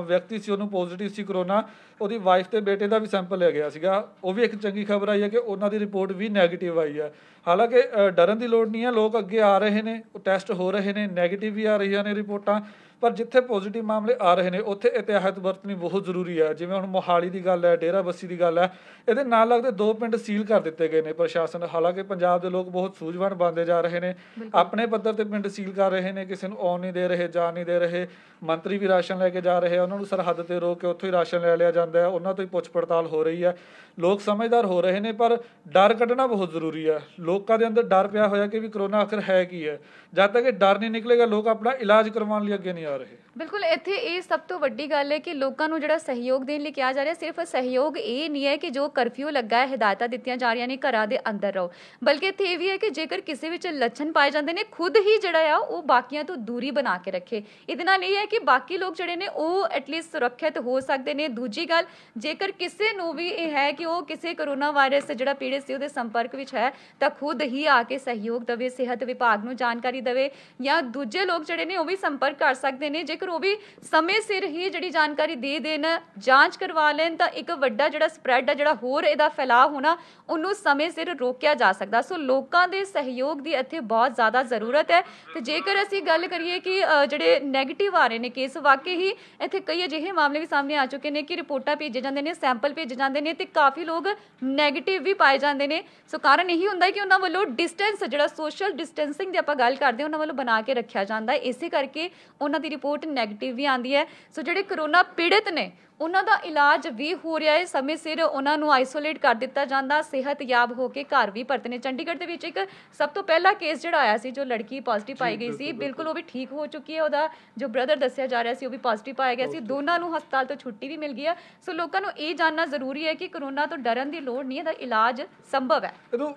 S2: ਵਿਅਕਤੀ ਸੀ ਉਹਨੂੰ ਪੋਜ਼ਿਟਿਵ ਸੀ ਕਰੋਨਾ ਉਹਦੀ ਵਾਈਫ ਤੇ ਬੇਟੇ ਦਾ ਵੀ ਸੈਂਪਲ ਲਿਆ ਗਿਆ ਸੀਗਾ ਉਹ ਵੀ ਇੱਕ ਚੰਗੀ ਖਬਰ ਆਈ ਹੈ ਕਿ ਉਹਨਾਂ ਦੀ ਰਿਪੋਰਟ ਵੀ 네ਗੇਟਿਵ ਆਈ ਹੈ ਹਾਲਾਂਕਿ ਡਰਨ ਦੀ ਲੋੜ ਨਹੀਂ ਹੈ ਲੋਕ ਅੱਗੇ ਆ ਰਹੇ ਨੇ ਟੈਸਟ ਹੋ ਰਹੇ ਨੇ 네ਗੇਟਿਵ ਵੀ ਆ ਰਹੀਆਂ ਨੇ ਰਿਪੋਰਟਾਂ ਪਰ ਜਿੱਥੇ ਪੋਜ਼ਿਟਿਵ ਮਾਮਲੇ ਆ ਰਹੇ ਨੇ ਉੱਥੇ ਇਤਿਹਾਸ ਵਰਤਣੀ ਬਹੁਤ ਜ਼ਰੂਰੀ ਹੈ ਜਿਵੇਂ ਹੁਣ ਮੋਹਾਲੀ ਦੀ ਗੱਲ ਹੈ ਡੇਰਾ ਬੱਸੀ ਦੀ ਗੱਲ ਹੈ ਇਹਦੇ ਨਾਲ ਲੱਗਦੇ ਦੋ ਪਿੰਡ ਸੀਲ ਕਰ ਦਿੱਤੇ ਗਏ ਨੇ ਪ੍ਰਸ਼ਾਸਨ ਹਾਲਾਂਕਿ ਪੰਜਾਬ ਦੇ ਲੋਕ ਬਹੁਤ ਸੂਝਵਾਨ ਬੰਦੇ ਜਾ ਰਹੇ ਨੇ ਆਪਣੇ ਪੱਧਰ ਤੇ ਪਿੰਡ ਸੀਲ ਕਰ ਰਹੇ ਨੇ ਕਿਸੇ ਨੂੰ ਆਉਣ ਨਹੀਂ ਦੇ ਰਹੇ ਜਾਣ ਨਹੀਂ ਦੇ ਰਹੇ ਮੰਤਰੀ ਵੀ ਰਾਸ਼ਨ ਲੈ ਕੇ ਜਾ ਰਹੇ ਉਹਨਾਂ ਨੂੰ ਸਰਹੱਦ ਤੇ ਰੋਕ ਕੇ ਉੱਥੋਂ ਹੀ ਰਾਸ਼ਨ ਲੈ ਲਿਆ ਜਾਂਦਾ ਹੈ ਉਹਨਾਂ ਤੋਂ ਹੀ ਪੁੱਛ ਪੜਤਾਲ ਹੋ ਰਹੀ ਹੈ ਲੋਕ ਸਮਝਦਾਰ ਹੋ ਰਹੇ ਨੇ ਪਰ ਡਰ ਕੱਢਣਾ ਬਹੁਤ ਜ਼ਰੂਰੀ ਹੈ ਲੋਕਾਂ ਦੇ ਅੰਦਰ ਡਰ ਪਿਆ ਹੋਇਆ ਕਿ ਵੀ ਕਰੋਨਾ ਆਖਰ ਹੈ ਕੀ ਹੈ ਜਦ ਤੱਕ ਇਹ ਡਰ ਨਹੀਂ ਨਿਕਲੇਗਾ ਲੋਕ ਆਪਣਾ ਇਲਾਜ ਕਰਵਾਉਣ ਲਈ ਅੱਗੇ ਨਹੀਂ ਆ ਰਹੇ
S1: ਬਿਲਕੁਲ ਇੱਥੇ ਇਹ ਸਭ ਤੋਂ ਵੱਡੀ ਗੱਲ ਹੈ ਕਿ ਲੋਕਾਂ ਨੂੰ ਜਿਹੜਾ ਸਹਿਯੋਗ ਦੇਣ ਲਈ ਕਿਹਾ ਜਾ ਰਿਹਾ ਸਿਰਫ ਸਹਿਯੋਗ ਇਹ ਨਹੀਂ ਹੈ ਕਿ ਜੋ ਕਰਫਿਊ ਲੱਗਾ ਹੈ ਹਦਾਇਤਾਂ ਦਿੱਤੀਆਂ ਜਾ ਰਹੀਆਂ ਨੇ ਘਰਾਂ ਦੇ ਅੰਦਰ ਰਹੋ ਬਲਕਿ ਇੱਥੇ ਇਹ ਵੀ ਹੈ ਕਿ ਜੇਕਰ ਕਿਸੇ ਵਿੱਚ ਲੱਛਣ ਪਾਏ ਜਾਂਦੇ ਨੇ ਖੁਦ ਹੀ ਜਿਹੜਾ ਆ ਉਹ ਬਾਕੀਆਂ ਤੋਂ ਦੂਰੀ ਬਣਾ ਕੇ ਰੱਖੇ ਇਹਦੇ ਨਾਲ ਇਹ ਹੈ ਕਿ ਬਾਕੀ ਲੋਕ ਜਿਹੜੇ ਨੇ ਉਹ ਐਟਲੀਸਟ ਸੁਰੱਖਿਅਤ ਹੋ ਸਕਦੇ ਨੇ ਦੂਜੀ ਗੱਲ ਜੇਕਰ ਕਿਸੇ ਨੂੰ ਵੀ ਇਹ ਹੈ ਕਿ ਉਹ ਕਿਸੇ ਕਰੋਨਾ ਵਾਇਰਸ ਜਿਹੜਾ ਪੀੜਿਤ ਸੀ ਉਹਦੇ ਸੰਪਰਕ ਵਿੱਚ ਹੈ ਤਾਂ ਖੁਦ ਹੀ ਆ ਕੇ ਸਹਿਯੋਗ ਦਵੇ ਸਿਹਤ ਵਿਭਾਗ ਨੂੰ ਜਾਣਕਾਰੀ ਜਾਣਕਾਰੀ ਦੇਵੇ ਜਾਂ ਦੂਜੇ ਲੋਕ ਜਿਹੜੇ ਨੇ ਉਹ ਵੀ ਸੰਪਰਕ ਕਰ ਸਕਦੇ ਨੇ ਜੇਕਰ ਉਹ ਵੀ ਸਮੇਂ ਸਿਰ ਹੀ ਜਿਹੜੀ ਜਾਣਕਾਰੀ ਦੇ ਦੇਣ ਜਾਂਚ ਕਰਵਾ ਲੈਣ ਤਾਂ ਇੱਕ ਵੱਡਾ ਜਿਹੜਾ ਸਪਰੈਡ ਆ ਜਿਹੜਾ ਹੋਰ ਇਹਦਾ ਫੈਲਾਅ ਹੋਣਾ ਉਹਨੂੰ ਸਮੇਂ ਸਿਰ ਰੋਕਿਆ ਜਾ ਸਕਦਾ ਸੋ ਲੋਕਾਂ ਦੇ ਸਹਿਯੋਗ ਦੀ ਇੱਥੇ ਬਹੁਤ ਜ਼ਿਆਦਾ ਜ਼ਰੂਰਤ ਹੈ ਤੇ ਜੇਕਰ ਅਸੀਂ ਗੱਲ ਕਰੀਏ ਕਿ ਜਿਹੜੇ 네ਗੇਟਿਵ ਆ ਰਹੇ ਨੇ ਕੇਸ ਵਾਕਈ ਹੀ ਇੱਥੇ ਕਈ ਅਜਿਹੇ ਮਾਮਲੇ ਵੀ ਸਾਹਮਣੇ ਆ ਚੁੱਕੇ ਨੇ ਕਿ ਰਿਪੋਰਟਾਂ ਭੇਜੇ ਜਾਂਦੇ ਨੇ ਸੈਂਪਲ ਭੇਜੇ ਜਾਂਦੇ ਨੇ ਤੇ ਕਾਫੀ ਲੋਕ 네ਗੇਟਿਵ ਵੀ ਪਾਏ ਜਾਂਦੇ ਨੇ ਸੋ ਕਾਰਨ ਇਹੀ ਹੁੰਦਾ ਕਿ ਉਹਨਾਂ ਵੱਲੋਂ ਡਿਸਟੈਂਸ ਜਿਹੜਾ ਸੋਸ਼ਲ ਡਿਸਟੈਂਸਿੰਗ ਦੀ ਆਪਾਂ ਗੱਲ ਕਰ ਕਰਦੇ ਉਹਨਾਂ ਵੱਲੋਂ ਬਣਾ ਕੇ ਰੱਖਿਆ ਜਾਂਦਾ ਹੈ ਇਸੇ ਕਰਕੇ ਉਹਨਾਂ ਦੀ ਰਿਪੋਰਟ ਨੈਗੇਟਿਵ ਵੀ ਆਉਂਦੀ ਹੈ ਸੋ ਜਿਹੜੇ ਕਰੋਨਾ ਪੀੜਤ ਨੇ ਉਹਨਾਂ ਦਾ ਇਲਾਜ ਵੀ ਹੋ ਰਿਹਾ ਹੈ ਸਮੇਂ ਸਿਰ ਉਹਨਾਂ ਨੂੰ ਆਈਸੋਲੇਟ ਕਰ ਦਿੱਤਾ ਜਾਂਦਾ ਸਿਹਤਯਾਬ ਹੋ ਕੇ ਘਰ ਵੀ ਪਰਤਨੇ ਚੰਡੀਗੜ੍ਹ ਦੇ ਵਿੱਚ ਇੱਕ ਸਭ ਤੋਂ ਪਹਿਲਾ ਕੇਸ ਜਿਹੜਾ ਆਇਆ ਸੀ ਜੋ ਲੜਕੀ ਪੋਜ਼ਿਟਿਵ ਪਾਈ ਗਈ ਸੀ ਬਿਲਕੁਲ ਉਹ ਵੀ ਠੀਕ ਹੋ ਚੁੱਕੀ ਹੈ ਉਹਦਾ ਜੋ ਬ੍ਰਦਰ ਦੱਸਿਆ ਜਾ ਰਿਹਾ ਸੀ ਉਹ ਵੀ ਪੋਜ਼ਿਟਿਵ ਪਾਇਆ ਗਿਆ ਸੀ ਦੋਨਾਂ ਨੂੰ ਹਸਪਤਾਲ ਤੋਂ ਛੁੱਟੀ ਵੀ ਮਿਲ ਗਈ ਹੈ ਸੋ ਲੋਕਾਂ ਨੂੰ ਇਹ ਜਾਣਨਾ ਜ਼ਰੂਰੀ ਹੈ ਕਿ ਕਰੋਨਾ ਤੋਂ ਡਰਨ ਦੀ ਲੋੜ ਨਹੀਂ ਹੈ ਦਾ ਇਲਾਜ ਸੰਭਵ ਹੈ
S2: ਇਹਦੋਂ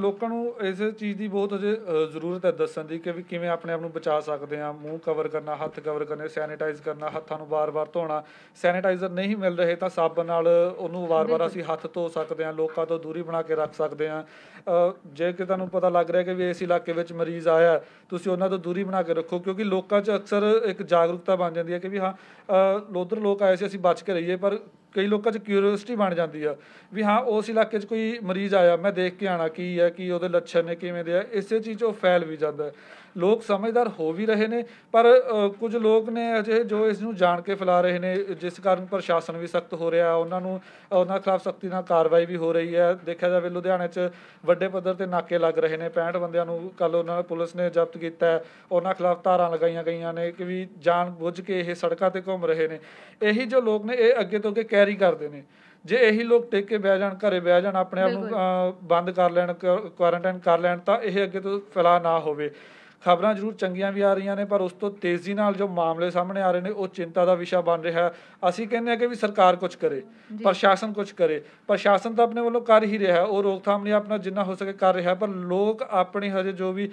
S2: ਲੋਕਾਂ ਨੂੰ ਇਸ ਚੀਜ਼ ਦੀ ਬਹੁਤ ਅਜੇ ਜ਼ਰੂਰਤ ਹੈ ਦੱਸਣ ਦੀ ਕਿ ਵੀ ਕਿਵੇਂ ਆਪਣੇ ਆਪ ਨੂੰ ਬਚਾ ਸਕਦੇ ਆ ਮੂੰਹ ਕਵਰ ਕਰਨਾ ਹੱਥ ਕਵਰ ਕਰਨੇ ਸੈਨੀਟਾਈਜ਼ ਕਰਨਾ ਹੱਥਾਂ ਨੂੰ ਬਾਰ-ਬਾਰ ਧੋਣਾ ਸੈਨੀਟਾਈਜ਼ ਫਰਟੀਲਾਈਜ਼ਰ ਨਹੀਂ ਮਿਲ ਰਹੇ ਤਾਂ ਸਾਬਣ ਨਾਲ ਉਹਨੂੰ ਵਾਰ-ਵਾਰ ਅਸੀਂ ਹੱਥ ਧੋ ਸਕਦੇ ਹਾਂ ਲੋਕਾਂ ਤੋਂ ਦੂਰੀ ਬਣਾ ਕੇ ਰੱਖ ਸਕਦੇ ਹਾਂ ਜੇ ਕਿ ਤੁਹਾਨੂੰ ਪਤਾ ਲੱਗ ਰਿਹਾ ਕਿ ਵੀ ਇਸ ਇਲਾਕੇ ਵਿੱਚ ਮਰੀਜ਼ ਆਇਆ ਤੁਸੀਂ ਉਹਨਾਂ ਤੋਂ ਦੂਰੀ ਬਣਾ ਕੇ ਰੱਖੋ ਕਿਉਂਕਿ ਲੋਕਾਂ 'ਚ ਅਕਸਰ ਇੱਕ ਜਾਗਰੂਕਤਾ ਬਣ ਜਾਂਦੀ ਹੈ ਕਿ ਵੀ ਹਾਂ ਲੋਧਰ ਲੋਕ ਆਏ ਸੀ ਅਸੀਂ ਬਚ ਕੇ ਰਹੀਏ ਪਰ ਕਈ ਲੋਕਾਂ 'ਚ ਕਿਉਰਿਓਸਿਟੀ ਬਣ ਜਾਂਦੀ ਆ ਵੀ ਹਾਂ ਉਸ ਇਲਾਕੇ 'ਚ ਕੋਈ ਮਰੀਜ਼ ਆਇਆ ਮੈਂ ਦੇਖ ਕੇ ਆਣਾ ਕੀ ਹੈ ਕੀ ਉਹਦੇ ਲੱਛਣ ਨੇ ਕਿਵੇਂ ਦੇ ਆ ਇਸੇ ਚੀਜ਼ 'ਚ ਉਹ ਫੈਲ ਵੀ ਜਾਂਦਾ ਲੋਕ ਸਮਝਦਾਰ ਹੋ ਵੀ ਰਹੇ ਨੇ ਪਰ ਕੁਝ ਲੋਕ ਨੇ ਅਜੇ ਜੋ ਇਸ ਨੂੰ ਜਾਣ ਕੇ ਫੈਲਾ ਰਹੇ ਨੇ ਜਿਸ ਕਾਰਨ ਪ੍ਰਸ਼ਾਸਨ ਵੀ ਸਖਤ ਹੋ ਰਿਹਾ ਉਹਨਾਂ ਨੂੰ ਉਹਨਾਂ ਖਿਲਾਫ ਸਖਤੀ ਨਾਲ ਕਾਰਵਾਈ ਵੀ ਹੋ ਰਹੀ ਹੈ ਦੇਖਿਆ ਜਾਵੇ ਲੁਧਿਆਣੇ 'ਚ ਵੱਡੇ ਪੱਧਰ ਤੇ ਨਾਕੇ ਲੱਗ ਰਹੇ ਨੇ 65 ਬੰਦਿਆਂ ਨੂੰ ਕੱਲ ਉਹਨਾਂ ਪੁਲਿਸ ਨੇ ਜ਼ਬਤ ਕੀਤਾ ਉਹਨਾਂ ਖਿਲਾਫ ਧਾਰਾਂ ਲਗਾਈਆਂ ਗਈਆਂ ਨੇ ਕਿ ਵੀ ਜਾਣ ਬੁੱਝ ਕੇ ਇਹ ਸੜਕਾਂ ਤੇ ਘੁੰਮ ਰਹੇ ਨੇ ਇਹੀ ਜੋ ਲੋਕ ਨੇ ਇਹ ਅੱਗੇ ਤੋਂ ਅੱਗੇ ਕਹਿ ਤਿਆਰੀ ਕਰਦੇ ਨੇ ਜੇ ਇਹੀ ਲੋਕ ਟੇਕੇ ਕੇ ਬਹਿ ਜਾਣ ਘਰੇ ਬਹਿ ਜਾਣ ਆਪਣੇ ਆਪ ਨੂੰ ਬੰਦ ਕਰ ਲੈਣ ਕੁਆਰੰਟਾਈਨ ਕਰ ਲੈਣ ਤਾਂ ਇਹ ਅੱਗੇ ਤੋਂ ਫੈਲਾ ਨਾ ਹੋਵੇ ਖਬਰਾਂ ਜ਼ਰੂਰ ਚੰਗੀਆਂ ਵੀ ਆ ਰਹੀਆਂ ਨੇ ਪਰ ਉਸ ਤੋਂ ਤੇਜ਼ੀ ਨਾਲ ਜੋ ਮਾਮਲੇ ਸਾਹਮਣੇ ਆ ਰਹੇ ਨੇ ਉਹ ਚਿੰਤਾ ਦਾ ਵਿਸ਼ਾ ਬਣ ਰਿਹਾ ਅਸੀਂ ਕਹਿੰਦੇ ਆ ਕਿ ਵੀ ਸਰਕਾਰ ਕੁਝ ਕਰੇ ਪ੍ਰਸ਼ਾਸਨ ਕੁਝ ਕਰੇ ਪ੍ਰਸ਼ਾਸਨ ਤਾਂ ਆਪਣੇ ਵੱਲੋਂ ਕਰ ਹੀ ਰਿਹਾ ਉਹ ਰੋਕਥਾਮ ਲਈ ਆਪਣਾ ਜਿੰਨਾ ਹੋ ਸਕੇ ਕਰ ਰਿਹਾ ਪਰ ਲੋਕ ਆਪਣੇ ਹਜੇ ਜੋ ਵੀ